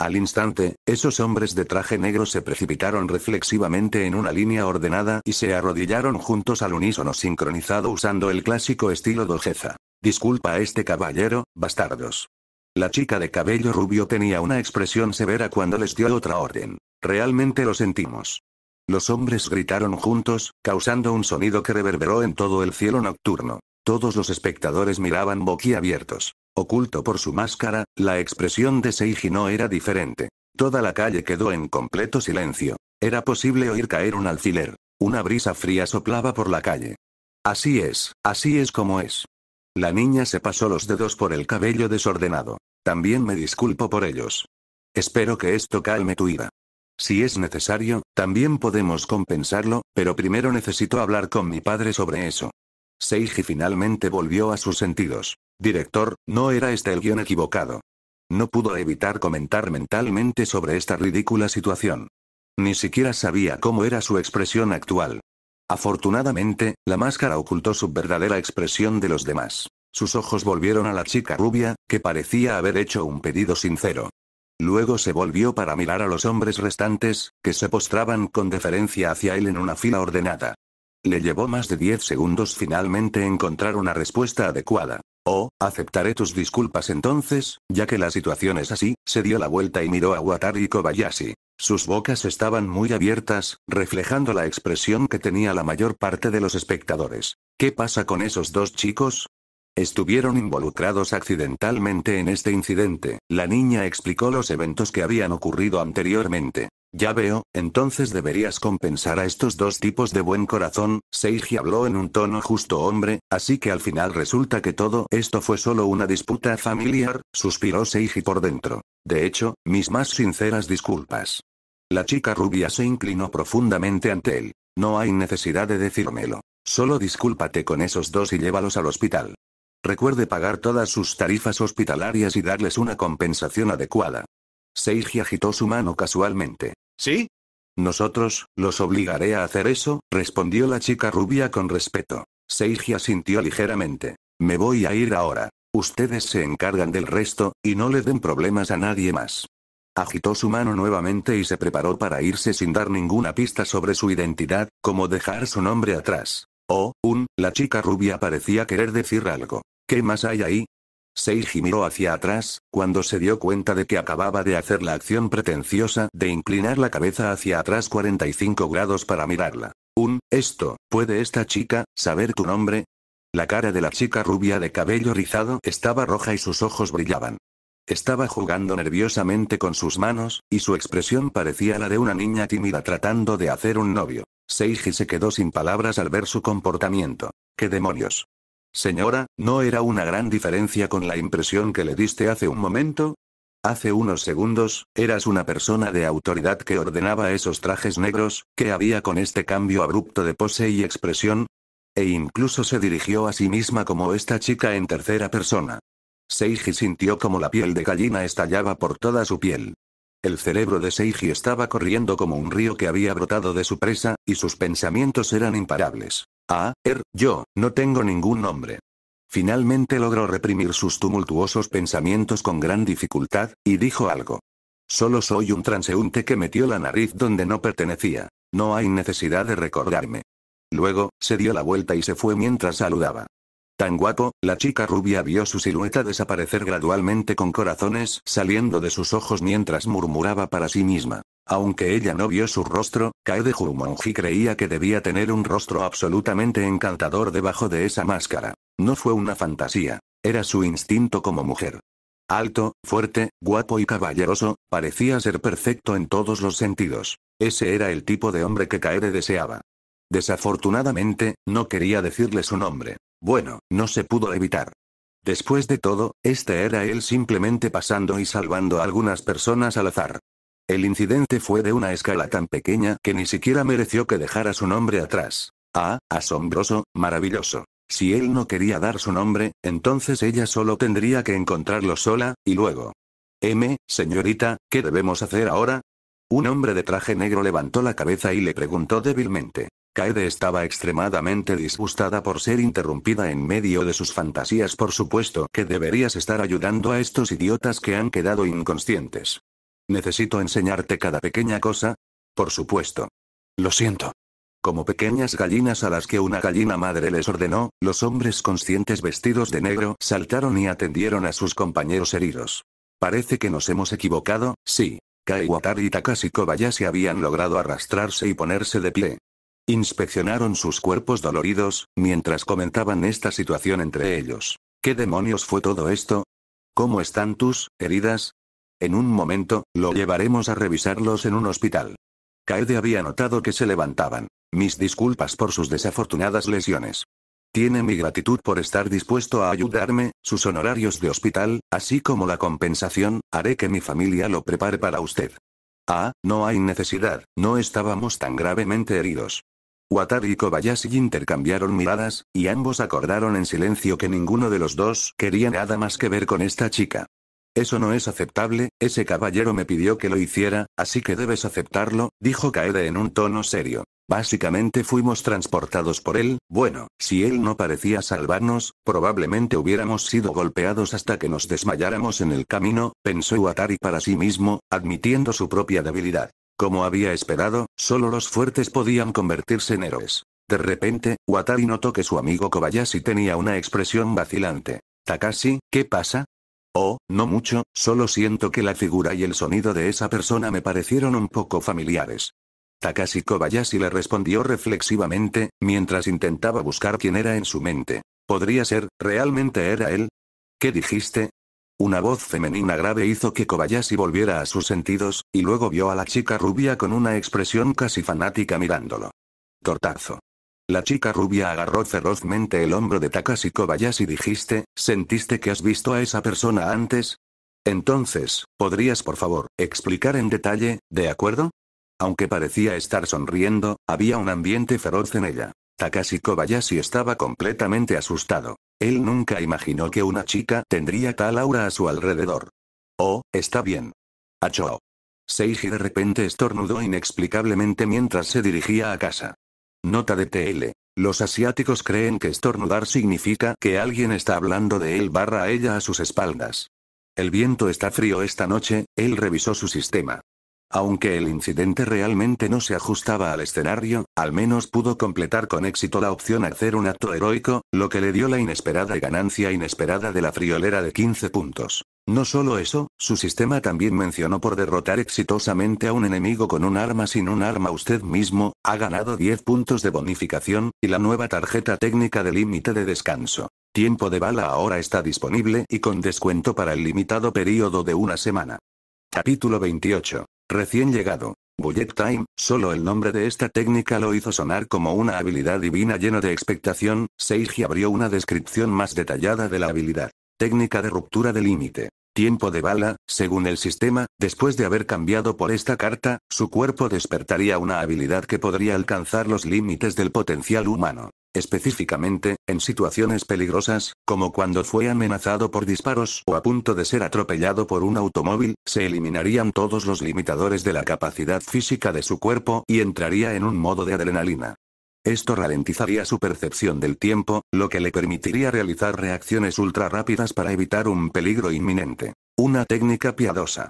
Al instante, esos hombres de traje negro se precipitaron reflexivamente en una línea ordenada y se arrodillaron juntos al unísono sincronizado usando el clásico estilo dojeza. Disculpa a este caballero, bastardos. La chica de cabello rubio tenía una expresión severa cuando les dio otra orden. Realmente lo sentimos. Los hombres gritaron juntos, causando un sonido que reverberó en todo el cielo nocturno. Todos los espectadores miraban boquiabiertos. Oculto por su máscara, la expresión de Seiji no era diferente. Toda la calle quedó en completo silencio. Era posible oír caer un alfiler. Una brisa fría soplaba por la calle. Así es, así es como es. La niña se pasó los dedos por el cabello desordenado. También me disculpo por ellos. Espero que esto calme tu ira. Si es necesario, también podemos compensarlo, pero primero necesito hablar con mi padre sobre eso. Seiji finalmente volvió a sus sentidos. Director, no era este el guión equivocado. No pudo evitar comentar mentalmente sobre esta ridícula situación. Ni siquiera sabía cómo era su expresión actual. Afortunadamente, la máscara ocultó su verdadera expresión de los demás. Sus ojos volvieron a la chica rubia, que parecía haber hecho un pedido sincero. Luego se volvió para mirar a los hombres restantes, que se postraban con deferencia hacia él en una fila ordenada. Le llevó más de 10 segundos finalmente encontrar una respuesta adecuada. Oh, aceptaré tus disculpas entonces, ya que la situación es así, se dio la vuelta y miró a Watari y Kobayashi. Sus bocas estaban muy abiertas, reflejando la expresión que tenía la mayor parte de los espectadores. ¿Qué pasa con esos dos chicos? Estuvieron involucrados accidentalmente en este incidente, la niña explicó los eventos que habían ocurrido anteriormente. Ya veo, entonces deberías compensar a estos dos tipos de buen corazón, Seiji habló en un tono justo hombre, así que al final resulta que todo esto fue solo una disputa familiar, suspiró Seiji por dentro. De hecho, mis más sinceras disculpas. La chica rubia se inclinó profundamente ante él. No hay necesidad de decírmelo. Solo discúlpate con esos dos y llévalos al hospital. Recuerde pagar todas sus tarifas hospitalarias y darles una compensación adecuada. Seiji agitó su mano casualmente. ¿Sí? Nosotros, los obligaré a hacer eso, respondió la chica rubia con respeto. Seiji asintió ligeramente. Me voy a ir ahora. Ustedes se encargan del resto, y no le den problemas a nadie más. Agitó su mano nuevamente y se preparó para irse sin dar ninguna pista sobre su identidad, como dejar su nombre atrás. Oh, un, la chica rubia parecía querer decir algo. ¿Qué más hay ahí? Seiji miró hacia atrás, cuando se dio cuenta de que acababa de hacer la acción pretenciosa de inclinar la cabeza hacia atrás 45 grados para mirarla. Un, esto, ¿puede esta chica, saber tu nombre? La cara de la chica rubia de cabello rizado estaba roja y sus ojos brillaban. Estaba jugando nerviosamente con sus manos, y su expresión parecía la de una niña tímida tratando de hacer un novio. Seiji se quedó sin palabras al ver su comportamiento. ¿Qué demonios? Señora, ¿no era una gran diferencia con la impresión que le diste hace un momento? Hace unos segundos, eras una persona de autoridad que ordenaba esos trajes negros, que había con este cambio abrupto de pose y expresión? E incluso se dirigió a sí misma como esta chica en tercera persona. Seiji sintió como la piel de gallina estallaba por toda su piel. El cerebro de Seiji estaba corriendo como un río que había brotado de su presa, y sus pensamientos eran imparables. Ah, Er, yo, no tengo ningún nombre. Finalmente logró reprimir sus tumultuosos pensamientos con gran dificultad, y dijo algo. Solo soy un transeúnte que metió la nariz donde no pertenecía. No hay necesidad de recordarme. Luego, se dio la vuelta y se fue mientras saludaba. Tan guapo, la chica rubia vio su silueta desaparecer gradualmente con corazones saliendo de sus ojos mientras murmuraba para sí misma. Aunque ella no vio su rostro, Kaede Jumonji creía que debía tener un rostro absolutamente encantador debajo de esa máscara. No fue una fantasía. Era su instinto como mujer. Alto, fuerte, guapo y caballeroso, parecía ser perfecto en todos los sentidos. Ese era el tipo de hombre que Kaede deseaba. Desafortunadamente, no quería decirle su nombre. Bueno, no se pudo evitar. Después de todo, este era él simplemente pasando y salvando a algunas personas al azar. El incidente fue de una escala tan pequeña que ni siquiera mereció que dejara su nombre atrás. Ah, asombroso, maravilloso. Si él no quería dar su nombre, entonces ella solo tendría que encontrarlo sola, y luego. M, señorita, ¿qué debemos hacer ahora? Un hombre de traje negro levantó la cabeza y le preguntó débilmente. Kaede estaba extremadamente disgustada por ser interrumpida en medio de sus fantasías. Por supuesto que deberías estar ayudando a estos idiotas que han quedado inconscientes. Necesito enseñarte cada pequeña cosa. Por supuesto. Lo siento. Como pequeñas gallinas a las que una gallina madre les ordenó, los hombres conscientes vestidos de negro saltaron y atendieron a sus compañeros heridos. Parece que nos hemos equivocado, sí. Kaiwatari y Takashi se habían logrado arrastrarse y ponerse de pie. Inspeccionaron sus cuerpos doloridos, mientras comentaban esta situación entre ellos. ¿Qué demonios fue todo esto? ¿Cómo están tus heridas? En un momento, lo llevaremos a revisarlos en un hospital. Kaede había notado que se levantaban. Mis disculpas por sus desafortunadas lesiones. Tiene mi gratitud por estar dispuesto a ayudarme, sus honorarios de hospital, así como la compensación, haré que mi familia lo prepare para usted. Ah, no hay necesidad, no estábamos tan gravemente heridos. Watari y Kobayashi intercambiaron miradas, y ambos acordaron en silencio que ninguno de los dos quería nada más que ver con esta chica. Eso no es aceptable, ese caballero me pidió que lo hiciera, así que debes aceptarlo, dijo Kaede en un tono serio. Básicamente fuimos transportados por él, bueno, si él no parecía salvarnos, probablemente hubiéramos sido golpeados hasta que nos desmayáramos en el camino, pensó Watari para sí mismo, admitiendo su propia debilidad. Como había esperado, solo los fuertes podían convertirse en héroes. De repente, Watari notó que su amigo Kobayashi tenía una expresión vacilante. Takashi, ¿qué pasa? Oh, no mucho, solo siento que la figura y el sonido de esa persona me parecieron un poco familiares. Takashi Kobayashi le respondió reflexivamente, mientras intentaba buscar quién era en su mente. ¿Podría ser, realmente era él? ¿Qué dijiste? Una voz femenina grave hizo que Kobayashi volviera a sus sentidos, y luego vio a la chica rubia con una expresión casi fanática mirándolo. Tortazo. La chica rubia agarró ferozmente el hombro de Takashi Kobayashi. Dijiste, ¿sentiste que has visto a esa persona antes? Entonces, ¿podrías por favor, explicar en detalle, de acuerdo? Aunque parecía estar sonriendo, había un ambiente feroz en ella. Takashi Kobayashi estaba completamente asustado. Él nunca imaginó que una chica tendría tal aura a su alrededor. Oh, está bien. Achoo. Seiji de repente estornudó inexplicablemente mientras se dirigía a casa. Nota de TL. Los asiáticos creen que estornudar significa que alguien está hablando de él barra a ella a sus espaldas. El viento está frío esta noche, él revisó su sistema. Aunque el incidente realmente no se ajustaba al escenario, al menos pudo completar con éxito la opción hacer un acto heroico, lo que le dio la inesperada ganancia inesperada de la friolera de 15 puntos. No solo eso, su sistema también mencionó por derrotar exitosamente a un enemigo con un arma sin un arma usted mismo, ha ganado 10 puntos de bonificación, y la nueva tarjeta técnica de límite de descanso. Tiempo de bala ahora está disponible y con descuento para el limitado periodo de una semana. Capítulo 28. Recién llegado. Bullet Time, solo el nombre de esta técnica lo hizo sonar como una habilidad divina lleno de expectación, Seiji abrió una descripción más detallada de la habilidad. Técnica de ruptura de límite. Tiempo de bala, según el sistema, después de haber cambiado por esta carta, su cuerpo despertaría una habilidad que podría alcanzar los límites del potencial humano específicamente, en situaciones peligrosas, como cuando fue amenazado por disparos o a punto de ser atropellado por un automóvil, se eliminarían todos los limitadores de la capacidad física de su cuerpo y entraría en un modo de adrenalina. Esto ralentizaría su percepción del tiempo, lo que le permitiría realizar reacciones ultra rápidas para evitar un peligro inminente. Una técnica piadosa.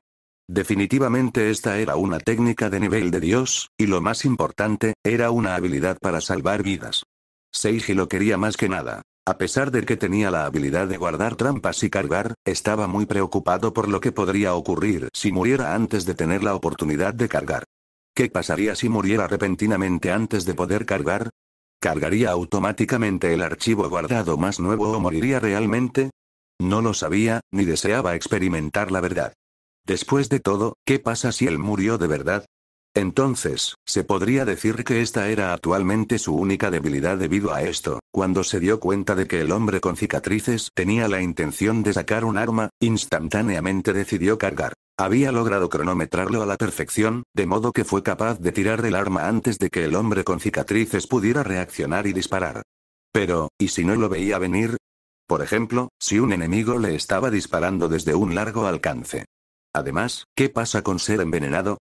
Definitivamente esta era una técnica de nivel de Dios, y lo más importante, era una habilidad para salvar vidas. Seiji lo quería más que nada. A pesar de que tenía la habilidad de guardar trampas y cargar, estaba muy preocupado por lo que podría ocurrir si muriera antes de tener la oportunidad de cargar. ¿Qué pasaría si muriera repentinamente antes de poder cargar? ¿Cargaría automáticamente el archivo guardado más nuevo o moriría realmente? No lo sabía, ni deseaba experimentar la verdad. Después de todo, ¿qué pasa si él murió de verdad? Entonces, se podría decir que esta era actualmente su única debilidad debido a esto, cuando se dio cuenta de que el hombre con cicatrices tenía la intención de sacar un arma, instantáneamente decidió cargar. Había logrado cronometrarlo a la perfección, de modo que fue capaz de tirar el arma antes de que el hombre con cicatrices pudiera reaccionar y disparar. Pero, ¿y si no lo veía venir? Por ejemplo, si un enemigo le estaba disparando desde un largo alcance. Además, ¿qué pasa con ser envenenado?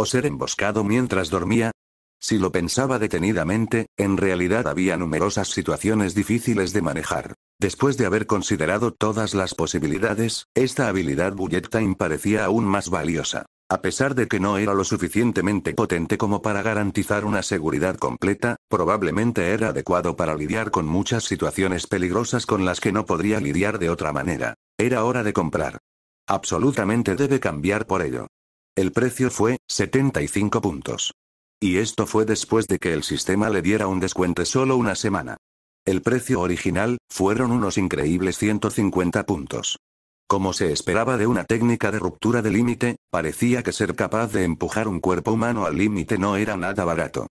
¿O ser emboscado mientras dormía? Si lo pensaba detenidamente, en realidad había numerosas situaciones difíciles de manejar. Después de haber considerado todas las posibilidades, esta habilidad Bullet Time parecía aún más valiosa. A pesar de que no era lo suficientemente potente como para garantizar una seguridad completa, probablemente era adecuado para lidiar con muchas situaciones peligrosas con las que no podría lidiar de otra manera. Era hora de comprar. Absolutamente debe cambiar por ello. El precio fue, 75 puntos. Y esto fue después de que el sistema le diera un descuento solo una semana. El precio original, fueron unos increíbles 150 puntos. Como se esperaba de una técnica de ruptura de límite, parecía que ser capaz de empujar un cuerpo humano al límite no era nada barato.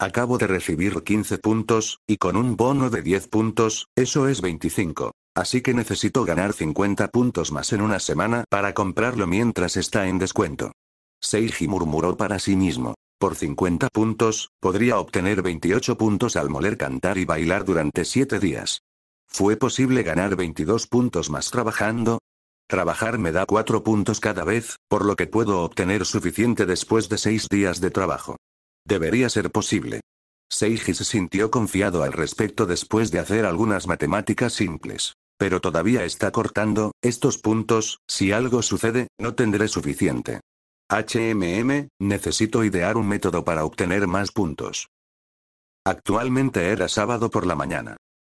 Acabo de recibir 15 puntos, y con un bono de 10 puntos, eso es 25. Así que necesito ganar 50 puntos más en una semana para comprarlo mientras está en descuento. Seiji murmuró para sí mismo. Por 50 puntos, podría obtener 28 puntos al moler cantar y bailar durante 7 días. ¿Fue posible ganar 22 puntos más trabajando? Trabajar me da 4 puntos cada vez, por lo que puedo obtener suficiente después de 6 días de trabajo. Debería ser posible. Seiji se sintió confiado al respecto después de hacer algunas matemáticas simples. Pero todavía está cortando, estos puntos, si algo sucede, no tendré suficiente. HMM, necesito idear un método para obtener más puntos. Actualmente era sábado por la mañana.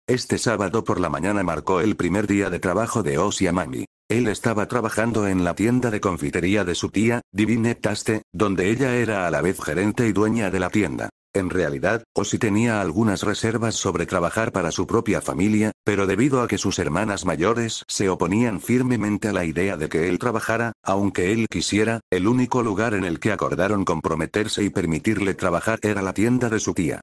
Este sábado por la mañana marcó el primer día de trabajo de Mami. Él estaba trabajando en la tienda de confitería de su tía, Divine Taste, donde ella era a la vez gerente y dueña de la tienda. En realidad, si tenía algunas reservas sobre trabajar para su propia familia, pero debido a que sus hermanas mayores se oponían firmemente a la idea de que él trabajara, aunque él quisiera, el único lugar en el que acordaron comprometerse y permitirle trabajar era la tienda de su tía.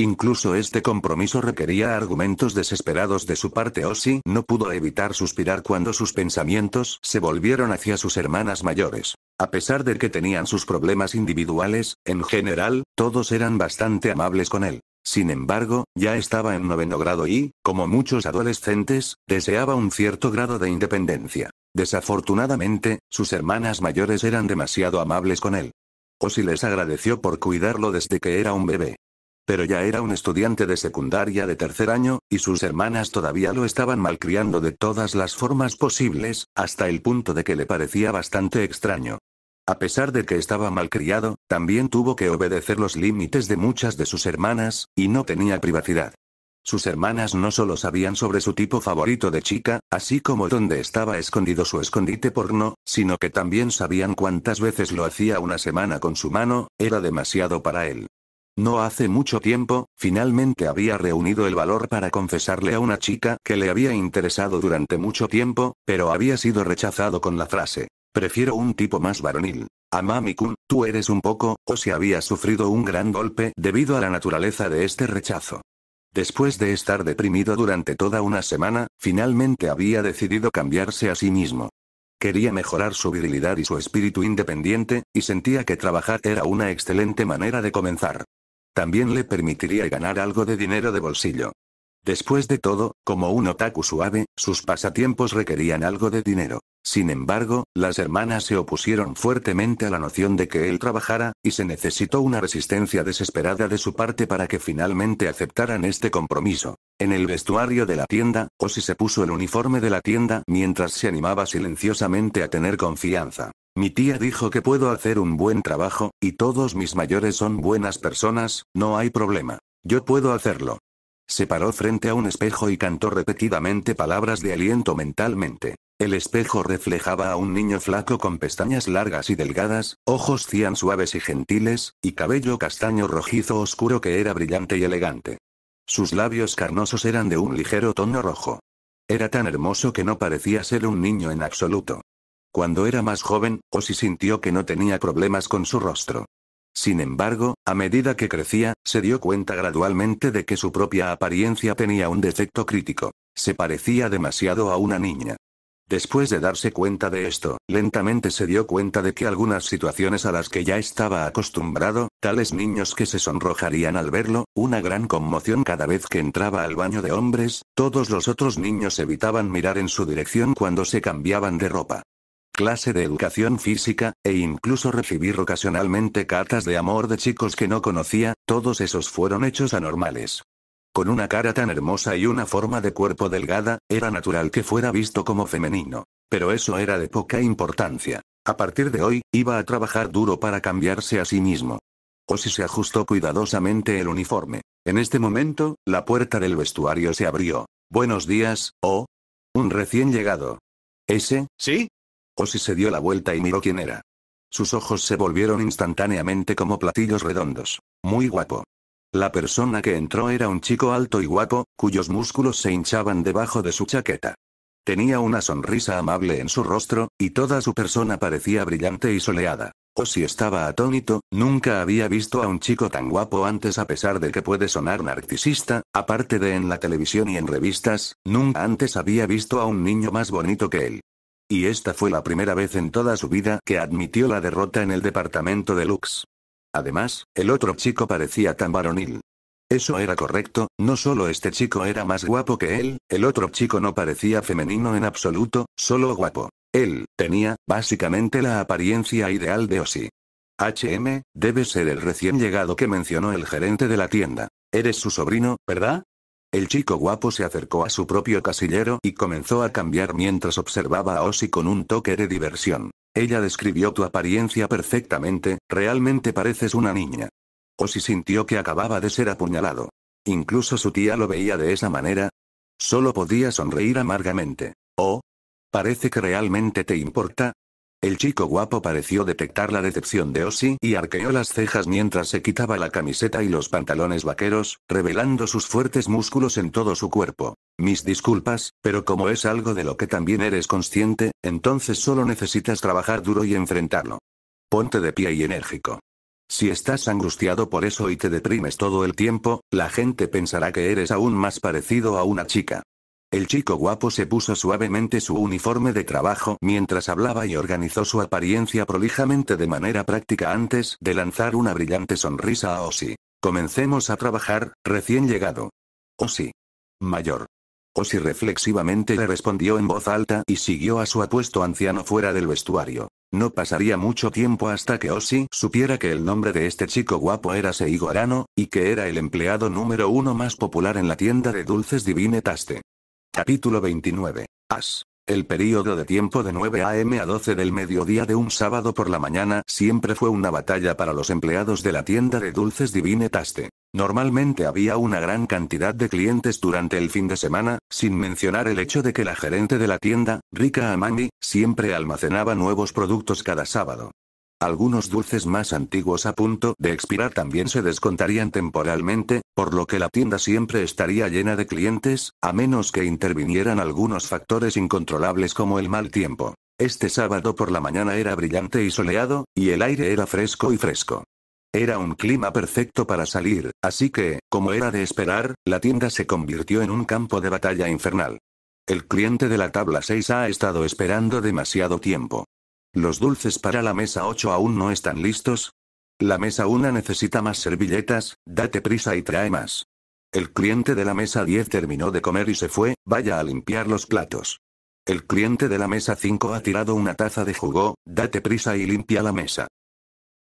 Incluso este compromiso requería argumentos desesperados de su parte o no pudo evitar suspirar cuando sus pensamientos se volvieron hacia sus hermanas mayores. A pesar de que tenían sus problemas individuales, en general, todos eran bastante amables con él. Sin embargo, ya estaba en noveno grado y, como muchos adolescentes, deseaba un cierto grado de independencia. Desafortunadamente, sus hermanas mayores eran demasiado amables con él. O si les agradeció por cuidarlo desde que era un bebé. Pero ya era un estudiante de secundaria de tercer año, y sus hermanas todavía lo estaban malcriando de todas las formas posibles, hasta el punto de que le parecía bastante extraño. A pesar de que estaba malcriado, también tuvo que obedecer los límites de muchas de sus hermanas, y no tenía privacidad. Sus hermanas no solo sabían sobre su tipo favorito de chica, así como dónde estaba escondido su escondite porno, sino que también sabían cuántas veces lo hacía una semana con su mano, era demasiado para él. No hace mucho tiempo, finalmente había reunido el valor para confesarle a una chica que le había interesado durante mucho tiempo, pero había sido rechazado con la frase, prefiero un tipo más varonil. Amami-kun, ah, tú eres un poco, o si había sufrido un gran golpe debido a la naturaleza de este rechazo. Después de estar deprimido durante toda una semana, finalmente había decidido cambiarse a sí mismo. Quería mejorar su virilidad y su espíritu independiente, y sentía que trabajar era una excelente manera de comenzar. También le permitiría ganar algo de dinero de bolsillo. Después de todo, como un otaku suave, sus pasatiempos requerían algo de dinero. Sin embargo, las hermanas se opusieron fuertemente a la noción de que él trabajara, y se necesitó una resistencia desesperada de su parte para que finalmente aceptaran este compromiso. En el vestuario de la tienda, si se puso el uniforme de la tienda mientras se animaba silenciosamente a tener confianza. Mi tía dijo que puedo hacer un buen trabajo, y todos mis mayores son buenas personas, no hay problema. Yo puedo hacerlo. Se paró frente a un espejo y cantó repetidamente palabras de aliento mentalmente. El espejo reflejaba a un niño flaco con pestañas largas y delgadas, ojos cian suaves y gentiles, y cabello castaño rojizo oscuro que era brillante y elegante. Sus labios carnosos eran de un ligero tono rojo. Era tan hermoso que no parecía ser un niño en absoluto. Cuando era más joven, si sintió que no tenía problemas con su rostro. Sin embargo, a medida que crecía, se dio cuenta gradualmente de que su propia apariencia tenía un defecto crítico. Se parecía demasiado a una niña. Después de darse cuenta de esto, lentamente se dio cuenta de que algunas situaciones a las que ya estaba acostumbrado, tales niños que se sonrojarían al verlo, una gran conmoción cada vez que entraba al baño de hombres, todos los otros niños evitaban mirar en su dirección cuando se cambiaban de ropa clase de educación física, e incluso recibir ocasionalmente cartas de amor de chicos que no conocía, todos esos fueron hechos anormales. Con una cara tan hermosa y una forma de cuerpo delgada, era natural que fuera visto como femenino. Pero eso era de poca importancia. A partir de hoy, iba a trabajar duro para cambiarse a sí mismo. O si se ajustó cuidadosamente el uniforme. En este momento, la puerta del vestuario se abrió. Buenos días, oh. Un recién llegado. ¿Ese, sí? si se dio la vuelta y miró quién era. Sus ojos se volvieron instantáneamente como platillos redondos. Muy guapo. La persona que entró era un chico alto y guapo, cuyos músculos se hinchaban debajo de su chaqueta. Tenía una sonrisa amable en su rostro, y toda su persona parecía brillante y soleada. O si estaba atónito, nunca había visto a un chico tan guapo antes a pesar de que puede sonar narcisista, aparte de en la televisión y en revistas, nunca antes había visto a un niño más bonito que él. Y esta fue la primera vez en toda su vida que admitió la derrota en el departamento de Lux. Además, el otro chico parecía tan varonil. Eso era correcto, no solo este chico era más guapo que él, el otro chico no parecía femenino en absoluto, solo guapo. Él, tenía, básicamente la apariencia ideal de Osi. HM, debe ser el recién llegado que mencionó el gerente de la tienda. Eres su sobrino, ¿verdad? El chico guapo se acercó a su propio casillero y comenzó a cambiar mientras observaba a Osi con un toque de diversión. Ella describió tu apariencia perfectamente, realmente pareces una niña. Osi sintió que acababa de ser apuñalado. Incluso su tía lo veía de esa manera. Solo podía sonreír amargamente. Oh. Parece que realmente te importa, el chico guapo pareció detectar la decepción de Osi y arqueó las cejas mientras se quitaba la camiseta y los pantalones vaqueros, revelando sus fuertes músculos en todo su cuerpo. Mis disculpas, pero como es algo de lo que también eres consciente, entonces solo necesitas trabajar duro y enfrentarlo. Ponte de pie y enérgico. Si estás angustiado por eso y te deprimes todo el tiempo, la gente pensará que eres aún más parecido a una chica. El chico guapo se puso suavemente su uniforme de trabajo mientras hablaba y organizó su apariencia prolijamente de manera práctica antes de lanzar una brillante sonrisa a Osi. Comencemos a trabajar, recién llegado. Osi. Mayor. Osi reflexivamente le respondió en voz alta y siguió a su apuesto anciano fuera del vestuario. No pasaría mucho tiempo hasta que Osi supiera que el nombre de este chico guapo era Seigo y que era el empleado número uno más popular en la tienda de dulces Divine Taste. Capítulo 29. As. El período de tiempo de 9 a.m. a 12 del mediodía de un sábado por la mañana siempre fue una batalla para los empleados de la tienda de dulces Divine Taste. Normalmente había una gran cantidad de clientes durante el fin de semana, sin mencionar el hecho de que la gerente de la tienda, Rika Amani, siempre almacenaba nuevos productos cada sábado. Algunos dulces más antiguos a punto de expirar también se descontarían temporalmente, por lo que la tienda siempre estaría llena de clientes, a menos que intervinieran algunos factores incontrolables como el mal tiempo. Este sábado por la mañana era brillante y soleado, y el aire era fresco y fresco. Era un clima perfecto para salir, así que, como era de esperar, la tienda se convirtió en un campo de batalla infernal. El cliente de la tabla 6 ha estado esperando demasiado tiempo. Los dulces para la mesa 8 aún no están listos. La mesa 1 necesita más servilletas, date prisa y trae más. El cliente de la mesa 10 terminó de comer y se fue, vaya a limpiar los platos. El cliente de la mesa 5 ha tirado una taza de jugo, date prisa y limpia la mesa.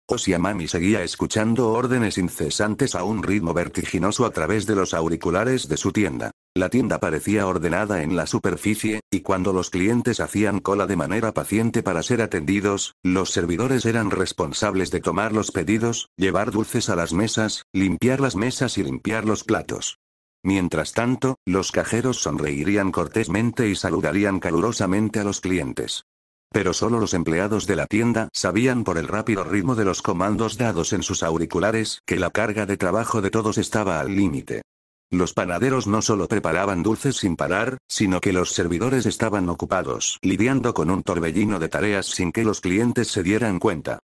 Osiamami seguía escuchando órdenes incesantes a un ritmo vertiginoso a través de los auriculares de su tienda. La tienda parecía ordenada en la superficie, y cuando los clientes hacían cola de manera paciente para ser atendidos, los servidores eran responsables de tomar los pedidos, llevar dulces a las mesas, limpiar las mesas y limpiar los platos. Mientras tanto, los cajeros sonreirían cortésmente y saludarían calurosamente a los clientes. Pero solo los empleados de la tienda sabían por el rápido ritmo de los comandos dados en sus auriculares que la carga de trabajo de todos estaba al límite. Los panaderos no solo preparaban dulces sin parar, sino que los servidores estaban ocupados lidiando con un torbellino de tareas sin que los clientes se dieran cuenta.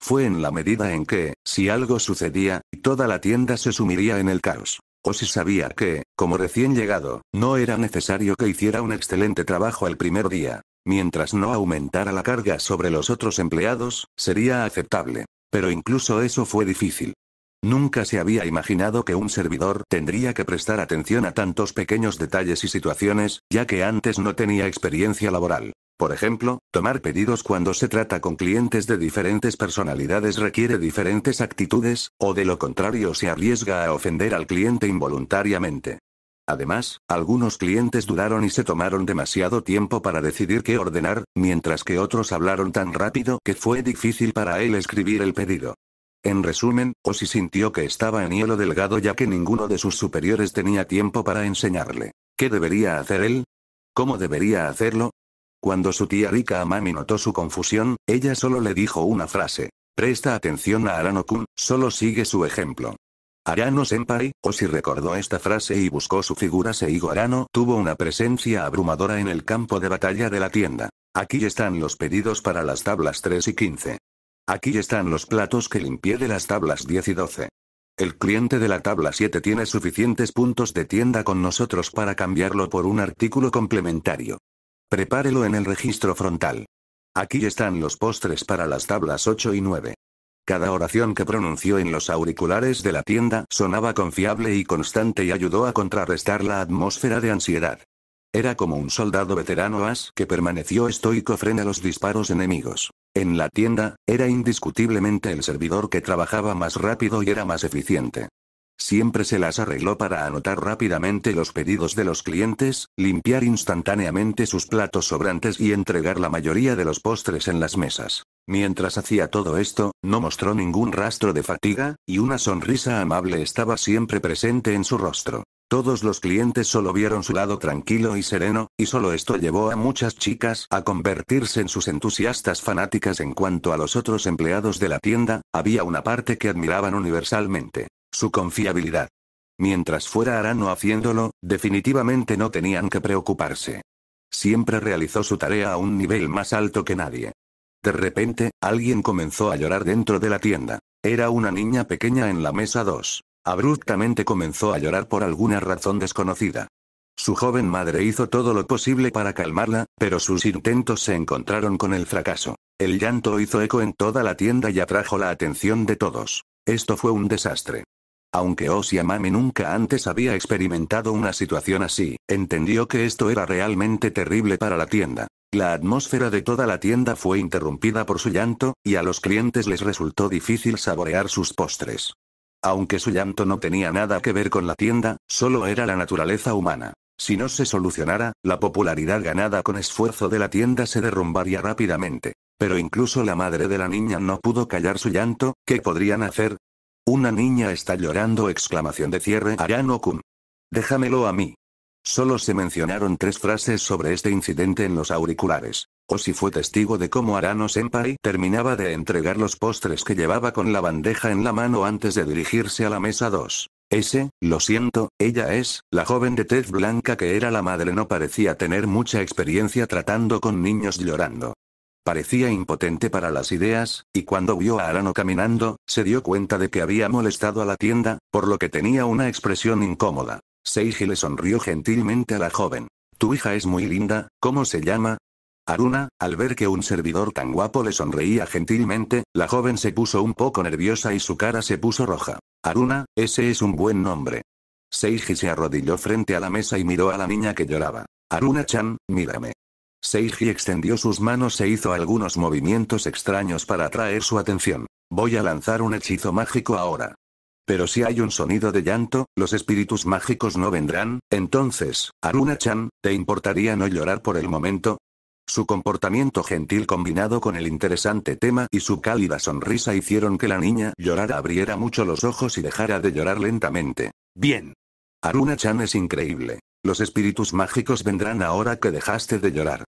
Fue en la medida en que, si algo sucedía, toda la tienda se sumiría en el caos. O si sabía que, como recién llegado, no era necesario que hiciera un excelente trabajo el primer día. Mientras no aumentara la carga sobre los otros empleados, sería aceptable. Pero incluso eso fue difícil. Nunca se había imaginado que un servidor tendría que prestar atención a tantos pequeños detalles y situaciones, ya que antes no tenía experiencia laboral. Por ejemplo, tomar pedidos cuando se trata con clientes de diferentes personalidades requiere diferentes actitudes, o de lo contrario se arriesga a ofender al cliente involuntariamente. Además, algunos clientes duraron y se tomaron demasiado tiempo para decidir qué ordenar, mientras que otros hablaron tan rápido que fue difícil para él escribir el pedido. En resumen, Osi sintió que estaba en hielo delgado ya que ninguno de sus superiores tenía tiempo para enseñarle. ¿Qué debería hacer él? ¿Cómo debería hacerlo? Cuando su tía Rika Amami notó su confusión, ella solo le dijo una frase. Presta atención a Arano-kun, solo sigue su ejemplo. Arano-senpai, Osi recordó esta frase y buscó su figura Seigo Arano tuvo una presencia abrumadora en el campo de batalla de la tienda. Aquí están los pedidos para las tablas 3 y 15. Aquí están los platos que limpié de las tablas 10 y 12. El cliente de la tabla 7 tiene suficientes puntos de tienda con nosotros para cambiarlo por un artículo complementario. Prepárelo en el registro frontal. Aquí están los postres para las tablas 8 y 9. Cada oración que pronunció en los auriculares de la tienda sonaba confiable y constante y ayudó a contrarrestar la atmósfera de ansiedad. Era como un soldado veterano as que permaneció estoico frente a los disparos enemigos. En la tienda, era indiscutiblemente el servidor que trabajaba más rápido y era más eficiente. Siempre se las arregló para anotar rápidamente los pedidos de los clientes, limpiar instantáneamente sus platos sobrantes y entregar la mayoría de los postres en las mesas. Mientras hacía todo esto, no mostró ningún rastro de fatiga, y una sonrisa amable estaba siempre presente en su rostro. Todos los clientes solo vieron su lado tranquilo y sereno, y solo esto llevó a muchas chicas a convertirse en sus entusiastas fanáticas en cuanto a los otros empleados de la tienda, había una parte que admiraban universalmente, su confiabilidad. Mientras fuera Arano haciéndolo, definitivamente no tenían que preocuparse. Siempre realizó su tarea a un nivel más alto que nadie. De repente, alguien comenzó a llorar dentro de la tienda. Era una niña pequeña en la mesa 2. Abruptamente comenzó a llorar por alguna razón desconocida. Su joven madre hizo todo lo posible para calmarla, pero sus intentos se encontraron con el fracaso. El llanto hizo eco en toda la tienda y atrajo la atención de todos. Esto fue un desastre. Aunque Osiamame nunca antes había experimentado una situación así, entendió que esto era realmente terrible para la tienda. La atmósfera de toda la tienda fue interrumpida por su llanto, y a los clientes les resultó difícil saborear sus postres. Aunque su llanto no tenía nada que ver con la tienda, solo era la naturaleza humana. Si no se solucionara, la popularidad ganada con esfuerzo de la tienda se derrumbaría rápidamente. Pero incluso la madre de la niña no pudo callar su llanto, ¿qué podrían hacer? Una niña está llorando, exclamación de cierre Arano-kun. Déjamelo a mí. Solo se mencionaron tres frases sobre este incidente en los auriculares o si fue testigo de cómo Arano Senpai terminaba de entregar los postres que llevaba con la bandeja en la mano antes de dirigirse a la mesa 2. Ese, lo siento, ella es, la joven de tez blanca que era la madre no parecía tener mucha experiencia tratando con niños llorando. Parecía impotente para las ideas, y cuando vio a Arano caminando, se dio cuenta de que había molestado a la tienda, por lo que tenía una expresión incómoda. Seiji le sonrió gentilmente a la joven. Tu hija es muy linda, ¿cómo se llama? Aruna, al ver que un servidor tan guapo le sonreía gentilmente, la joven se puso un poco nerviosa y su cara se puso roja. Aruna, ese es un buen nombre. Seiji se arrodilló frente a la mesa y miró a la niña que lloraba. Aruna-chan, mírame. Seiji extendió sus manos e hizo algunos movimientos extraños para atraer su atención. Voy a lanzar un hechizo mágico ahora. Pero si hay un sonido de llanto, los espíritus mágicos no vendrán, entonces, Aruna-chan, ¿te importaría no llorar por el momento? Su comportamiento gentil combinado con el interesante tema y su cálida sonrisa hicieron que la niña llorara abriera mucho los ojos y dejara de llorar lentamente. Bien. Aruna-chan es increíble. Los espíritus mágicos vendrán ahora que dejaste de llorar.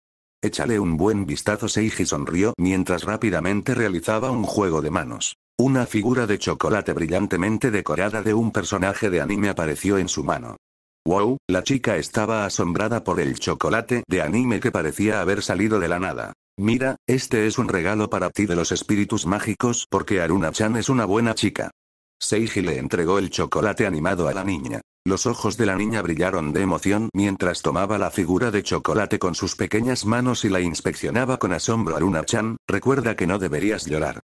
Échale un buen vistazo. Seiji sonrió mientras rápidamente realizaba un juego de manos. Una figura de chocolate brillantemente decorada de un personaje de anime apareció en su mano. Wow, la chica estaba asombrada por el chocolate de anime que parecía haber salido de la nada. Mira, este es un regalo para ti de los espíritus mágicos porque Aruna-chan es una buena chica. Seiji le entregó el chocolate animado a la niña. Los ojos de la niña brillaron de emoción mientras tomaba la figura de chocolate con sus pequeñas manos y la inspeccionaba con asombro. Aruna-chan, recuerda que no deberías llorar.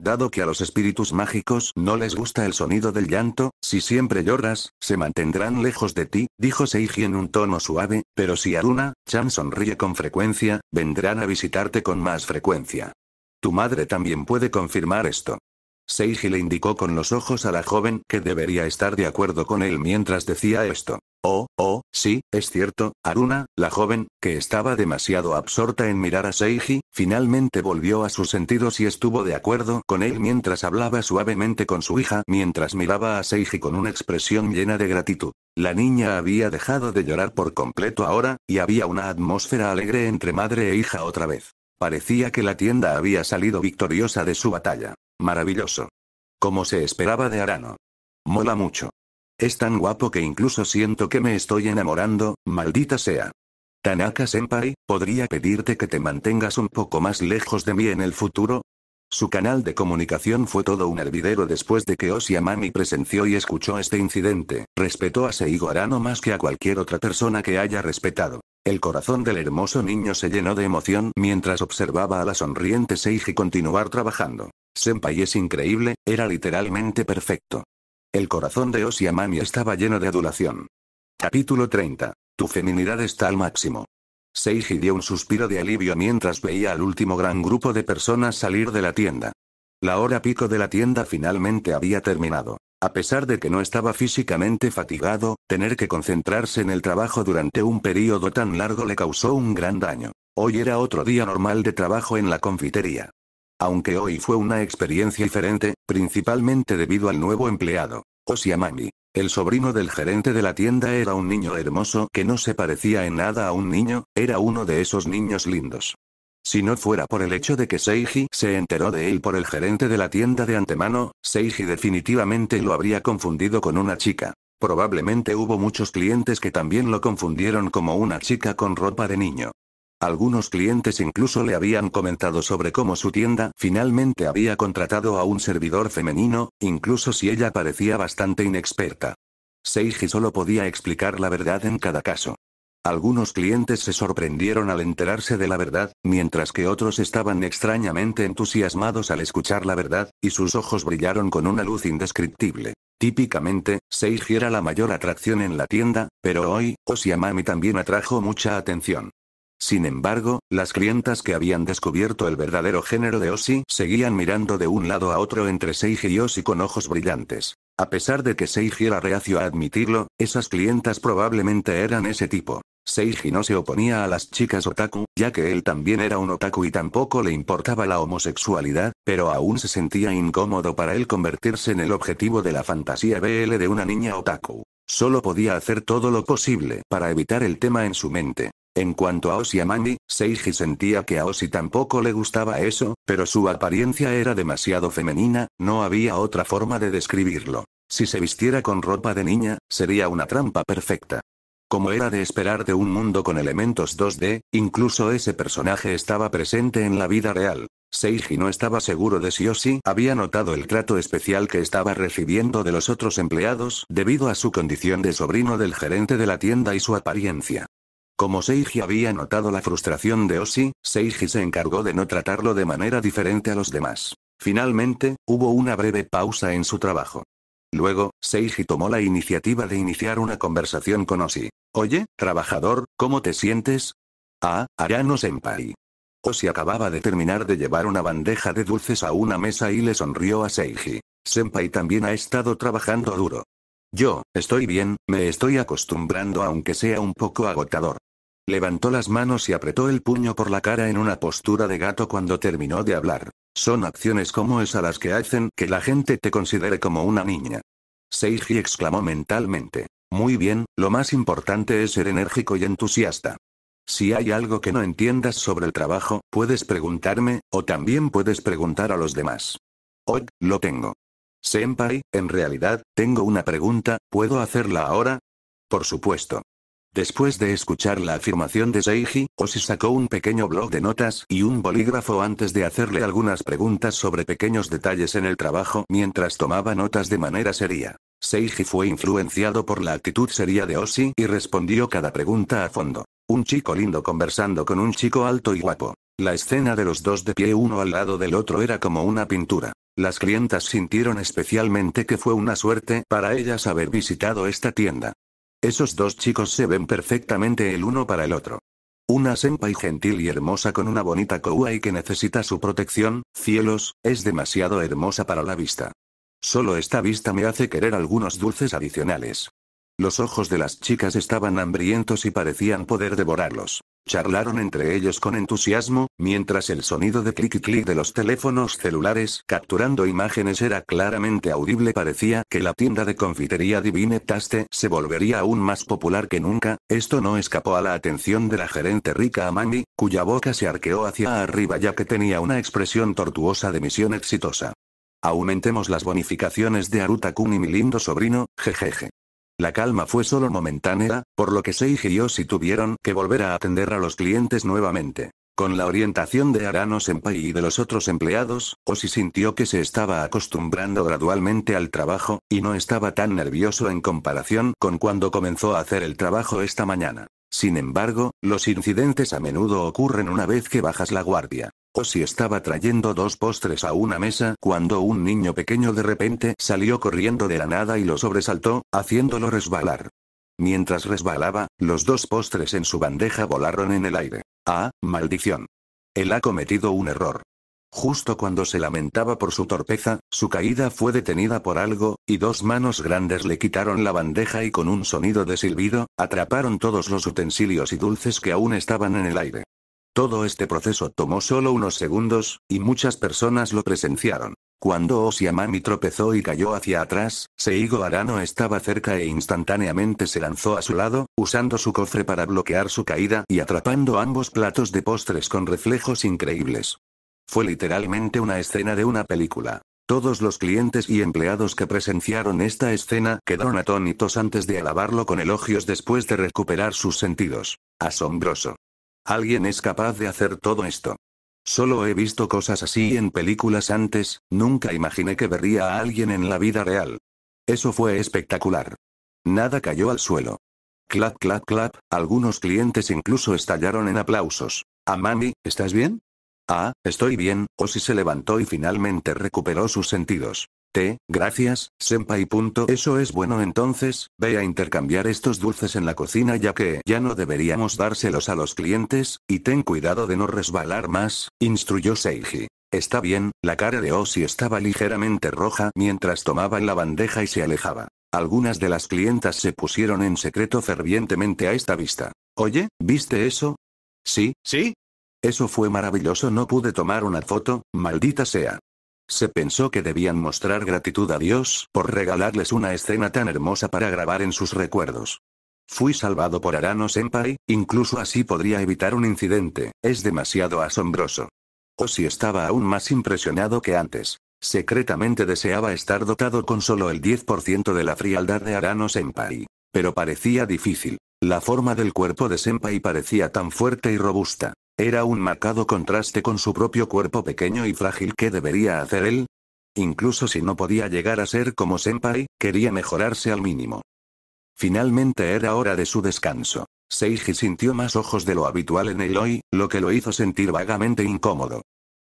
Dado que a los espíritus mágicos no les gusta el sonido del llanto, si siempre lloras, se mantendrán lejos de ti, dijo Seiji en un tono suave, pero si Aruna, Chan sonríe con frecuencia, vendrán a visitarte con más frecuencia. Tu madre también puede confirmar esto. Seiji le indicó con los ojos a la joven que debería estar de acuerdo con él mientras decía esto. Oh, oh, sí, es cierto, Aruna, la joven, que estaba demasiado absorta en mirar a Seiji, finalmente volvió a sus sentidos y estuvo de acuerdo con él mientras hablaba suavemente con su hija mientras miraba a Seiji con una expresión llena de gratitud. La niña había dejado de llorar por completo ahora, y había una atmósfera alegre entre madre e hija otra vez. Parecía que la tienda había salido victoriosa de su batalla. Maravilloso. Como se esperaba de Arano. Mola mucho. Es tan guapo que incluso siento que me estoy enamorando, maldita sea. Tanaka-senpai, ¿podría pedirte que te mantengas un poco más lejos de mí en el futuro? Su canal de comunicación fue todo un hervidero después de que Mami presenció y escuchó este incidente. Respetó a Seigo Arano más que a cualquier otra persona que haya respetado. El corazón del hermoso niño se llenó de emoción mientras observaba a la sonriente Seiji continuar trabajando. Senpai es increíble, era literalmente perfecto. El corazón de Osiamani estaba lleno de adulación. Capítulo 30. Tu feminidad está al máximo. Seiji dio un suspiro de alivio mientras veía al último gran grupo de personas salir de la tienda. La hora pico de la tienda finalmente había terminado. A pesar de que no estaba físicamente fatigado, tener que concentrarse en el trabajo durante un periodo tan largo le causó un gran daño. Hoy era otro día normal de trabajo en la confitería. Aunque hoy fue una experiencia diferente, principalmente debido al nuevo empleado, Osiamami. El sobrino del gerente de la tienda era un niño hermoso que no se parecía en nada a un niño, era uno de esos niños lindos. Si no fuera por el hecho de que Seiji se enteró de él por el gerente de la tienda de antemano, Seiji definitivamente lo habría confundido con una chica. Probablemente hubo muchos clientes que también lo confundieron como una chica con ropa de niño. Algunos clientes incluso le habían comentado sobre cómo su tienda finalmente había contratado a un servidor femenino, incluso si ella parecía bastante inexperta. Seiji solo podía explicar la verdad en cada caso. Algunos clientes se sorprendieron al enterarse de la verdad, mientras que otros estaban extrañamente entusiasmados al escuchar la verdad, y sus ojos brillaron con una luz indescriptible. Típicamente, Seiji era la mayor atracción en la tienda, pero hoy, Osiamami también atrajo mucha atención. Sin embargo, las clientas que habían descubierto el verdadero género de Oshi seguían mirando de un lado a otro entre Seiji y Osi con ojos brillantes. A pesar de que Seiji era reacio a admitirlo, esas clientas probablemente eran ese tipo. Seiji no se oponía a las chicas otaku, ya que él también era un otaku y tampoco le importaba la homosexualidad, pero aún se sentía incómodo para él convertirse en el objetivo de la fantasía BL de una niña otaku. Solo podía hacer todo lo posible para evitar el tema en su mente. En cuanto a Osi Mami, Seiji sentía que a Osi tampoco le gustaba eso, pero su apariencia era demasiado femenina, no había otra forma de describirlo. Si se vistiera con ropa de niña, sería una trampa perfecta. Como era de esperar de un mundo con elementos 2D, incluso ese personaje estaba presente en la vida real. Seiji no estaba seguro de si Osi había notado el trato especial que estaba recibiendo de los otros empleados debido a su condición de sobrino del gerente de la tienda y su apariencia. Como Seiji había notado la frustración de Oshi, Seiji se encargó de no tratarlo de manera diferente a los demás. Finalmente, hubo una breve pausa en su trabajo. Luego, Seiji tomó la iniciativa de iniciar una conversación con Oshi. Oye, trabajador, ¿cómo te sientes? Ah, Arano-senpai. Oshi acababa de terminar de llevar una bandeja de dulces a una mesa y le sonrió a Seiji. Senpai también ha estado trabajando duro. Yo, estoy bien, me estoy acostumbrando aunque sea un poco agotador. Levantó las manos y apretó el puño por la cara en una postura de gato cuando terminó de hablar. Son acciones como esa las que hacen que la gente te considere como una niña. Seiji exclamó mentalmente. Muy bien, lo más importante es ser enérgico y entusiasta. Si hay algo que no entiendas sobre el trabajo, puedes preguntarme, o también puedes preguntar a los demás. Hoy, lo tengo. Senpai, en realidad, tengo una pregunta, ¿puedo hacerla ahora? Por supuesto. Después de escuchar la afirmación de Seiji, Oshi sacó un pequeño blog de notas y un bolígrafo antes de hacerle algunas preguntas sobre pequeños detalles en el trabajo mientras tomaba notas de manera seria. Seiji fue influenciado por la actitud seria de Oshi y respondió cada pregunta a fondo. Un chico lindo conversando con un chico alto y guapo. La escena de los dos de pie uno al lado del otro era como una pintura. Las clientas sintieron especialmente que fue una suerte para ellas haber visitado esta tienda. Esos dos chicos se ven perfectamente el uno para el otro. Una y gentil y hermosa con una bonita kouai que necesita su protección, cielos, es demasiado hermosa para la vista. Solo esta vista me hace querer algunos dulces adicionales. Los ojos de las chicas estaban hambrientos y parecían poder devorarlos. Charlaron entre ellos con entusiasmo, mientras el sonido de clic y clic de los teléfonos celulares capturando imágenes era claramente audible. Parecía que la tienda de confitería Divine Taste se volvería aún más popular que nunca. Esto no escapó a la atención de la gerente rica Amami, cuya boca se arqueó hacia arriba ya que tenía una expresión tortuosa de misión exitosa. Aumentemos las bonificaciones de Aruta Kun y mi lindo sobrino, jejeje. La calma fue solo momentánea, por lo que se y si tuvieron que volver a atender a los clientes nuevamente. Con la orientación de Arano Senpai y de los otros empleados, Osi sintió que se estaba acostumbrando gradualmente al trabajo, y no estaba tan nervioso en comparación con cuando comenzó a hacer el trabajo esta mañana. Sin embargo, los incidentes a menudo ocurren una vez que bajas la guardia o si estaba trayendo dos postres a una mesa, cuando un niño pequeño de repente salió corriendo de la nada y lo sobresaltó, haciéndolo resbalar. Mientras resbalaba, los dos postres en su bandeja volaron en el aire. ¡Ah, maldición! Él ha cometido un error. Justo cuando se lamentaba por su torpeza, su caída fue detenida por algo, y dos manos grandes le quitaron la bandeja y con un sonido de silbido, atraparon todos los utensilios y dulces que aún estaban en el aire. Todo este proceso tomó solo unos segundos, y muchas personas lo presenciaron. Cuando Osiamami tropezó y cayó hacia atrás, Seigo Arano estaba cerca e instantáneamente se lanzó a su lado, usando su cofre para bloquear su caída y atrapando ambos platos de postres con reflejos increíbles. Fue literalmente una escena de una película. Todos los clientes y empleados que presenciaron esta escena quedaron atónitos antes de alabarlo con elogios después de recuperar sus sentidos. Asombroso. Alguien es capaz de hacer todo esto. Solo he visto cosas así en películas antes, nunca imaginé que vería a alguien en la vida real. Eso fue espectacular. Nada cayó al suelo. Clap, clap, clap, algunos clientes incluso estallaron en aplausos. Ah, mami, ¿estás bien? Ah, estoy bien, si se levantó y finalmente recuperó sus sentidos. T, gracias, senpai. Eso es bueno entonces, ve a intercambiar estos dulces en la cocina ya que ya no deberíamos dárselos a los clientes, y ten cuidado de no resbalar más, instruyó Seiji. Está bien, la cara de Ozzy estaba ligeramente roja mientras tomaba la bandeja y se alejaba. Algunas de las clientas se pusieron en secreto fervientemente a esta vista. Oye, ¿viste eso? Sí, sí. Eso fue maravilloso, no pude tomar una foto, maldita sea. Se pensó que debían mostrar gratitud a Dios por regalarles una escena tan hermosa para grabar en sus recuerdos. Fui salvado por Arano Senpai, incluso así podría evitar un incidente, es demasiado asombroso. O si estaba aún más impresionado que antes. Secretamente deseaba estar dotado con solo el 10% de la frialdad de Arano Senpai. Pero parecía difícil. La forma del cuerpo de Senpai parecía tan fuerte y robusta. Era un marcado contraste con su propio cuerpo pequeño y frágil que debería hacer él. Incluso si no podía llegar a ser como Senpai, quería mejorarse al mínimo. Finalmente era hora de su descanso. Seiji sintió más ojos de lo habitual en el hoy, lo que lo hizo sentir vagamente incómodo.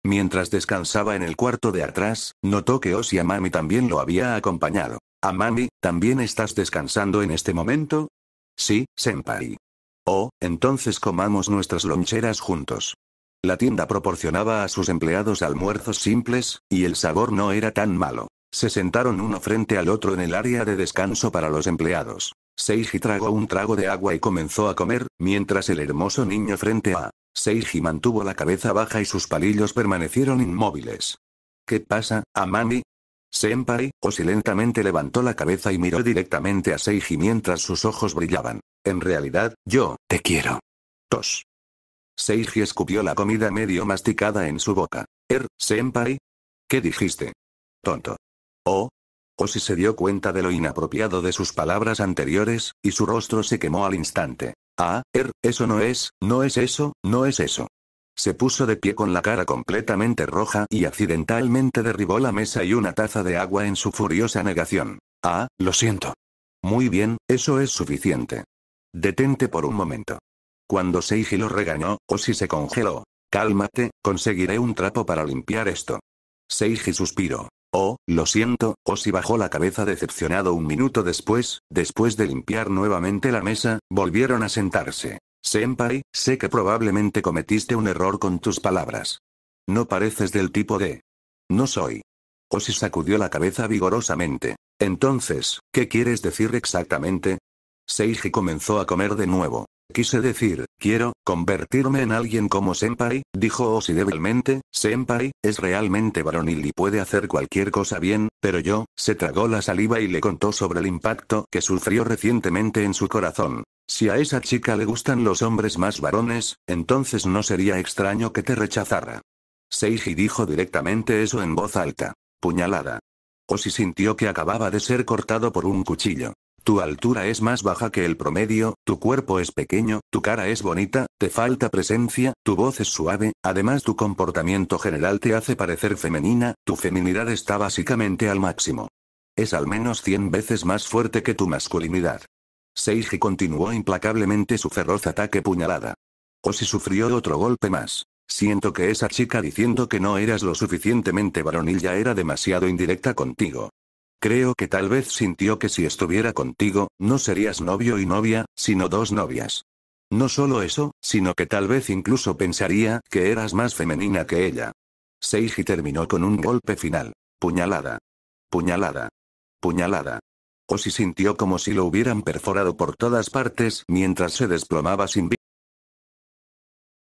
Mientras descansaba en el cuarto de atrás, notó que Osi Amami también lo había acompañado. Amami, ¿también estás descansando en este momento? Sí, senpai. Oh, entonces comamos nuestras loncheras juntos. La tienda proporcionaba a sus empleados almuerzos simples, y el sabor no era tan malo. Se sentaron uno frente al otro en el área de descanso para los empleados. Seiji tragó un trago de agua y comenzó a comer, mientras el hermoso niño frente a Seiji mantuvo la cabeza baja y sus palillos permanecieron inmóviles. ¿Qué pasa, Amami? Senpai, si lentamente levantó la cabeza y miró directamente a Seiji mientras sus ojos brillaban. En realidad, yo, te quiero. Tos. Seiji escupió la comida medio masticada en su boca. Er, senpai. ¿Qué dijiste? Tonto. Oh. si se dio cuenta de lo inapropiado de sus palabras anteriores, y su rostro se quemó al instante. Ah, Er, eso no es, no es eso, no es eso. Se puso de pie con la cara completamente roja y accidentalmente derribó la mesa y una taza de agua en su furiosa negación. Ah, lo siento. Muy bien, eso es suficiente. Detente por un momento. Cuando Seiji lo regañó, si se congeló. Cálmate, conseguiré un trapo para limpiar esto. Seiji suspiró. Oh, lo siento, Osi bajó la cabeza decepcionado un minuto después, después de limpiar nuevamente la mesa, volvieron a sentarse. Senpai, sé que probablemente cometiste un error con tus palabras. No pareces del tipo de... No soy. Osi sacudió la cabeza vigorosamente. Entonces, ¿qué quieres decir exactamente? Seiji comenzó a comer de nuevo. Quise decir, quiero, convertirme en alguien como Senpai, dijo Osi débilmente, Senpai, es realmente varonil y puede hacer cualquier cosa bien, pero yo, se tragó la saliva y le contó sobre el impacto que sufrió recientemente en su corazón. Si a esa chica le gustan los hombres más varones, entonces no sería extraño que te rechazara. Seiji dijo directamente eso en voz alta. Puñalada. Osi sintió que acababa de ser cortado por un cuchillo. Tu altura es más baja que el promedio, tu cuerpo es pequeño, tu cara es bonita, te falta presencia, tu voz es suave, además tu comportamiento general te hace parecer femenina, tu feminidad está básicamente al máximo. Es al menos 100 veces más fuerte que tu masculinidad. Seiji continuó implacablemente su feroz ataque puñalada. O si sufrió otro golpe más. Siento que esa chica diciendo que no eras lo suficientemente varonil ya era demasiado indirecta contigo. Creo que tal vez sintió que si estuviera contigo, no serías novio y novia, sino dos novias. No solo eso, sino que tal vez incluso pensaría que eras más femenina que ella. Seiji terminó con un golpe final. Puñalada. Puñalada. Puñalada. O si sintió como si lo hubieran perforado por todas partes mientras se desplomaba sin vida.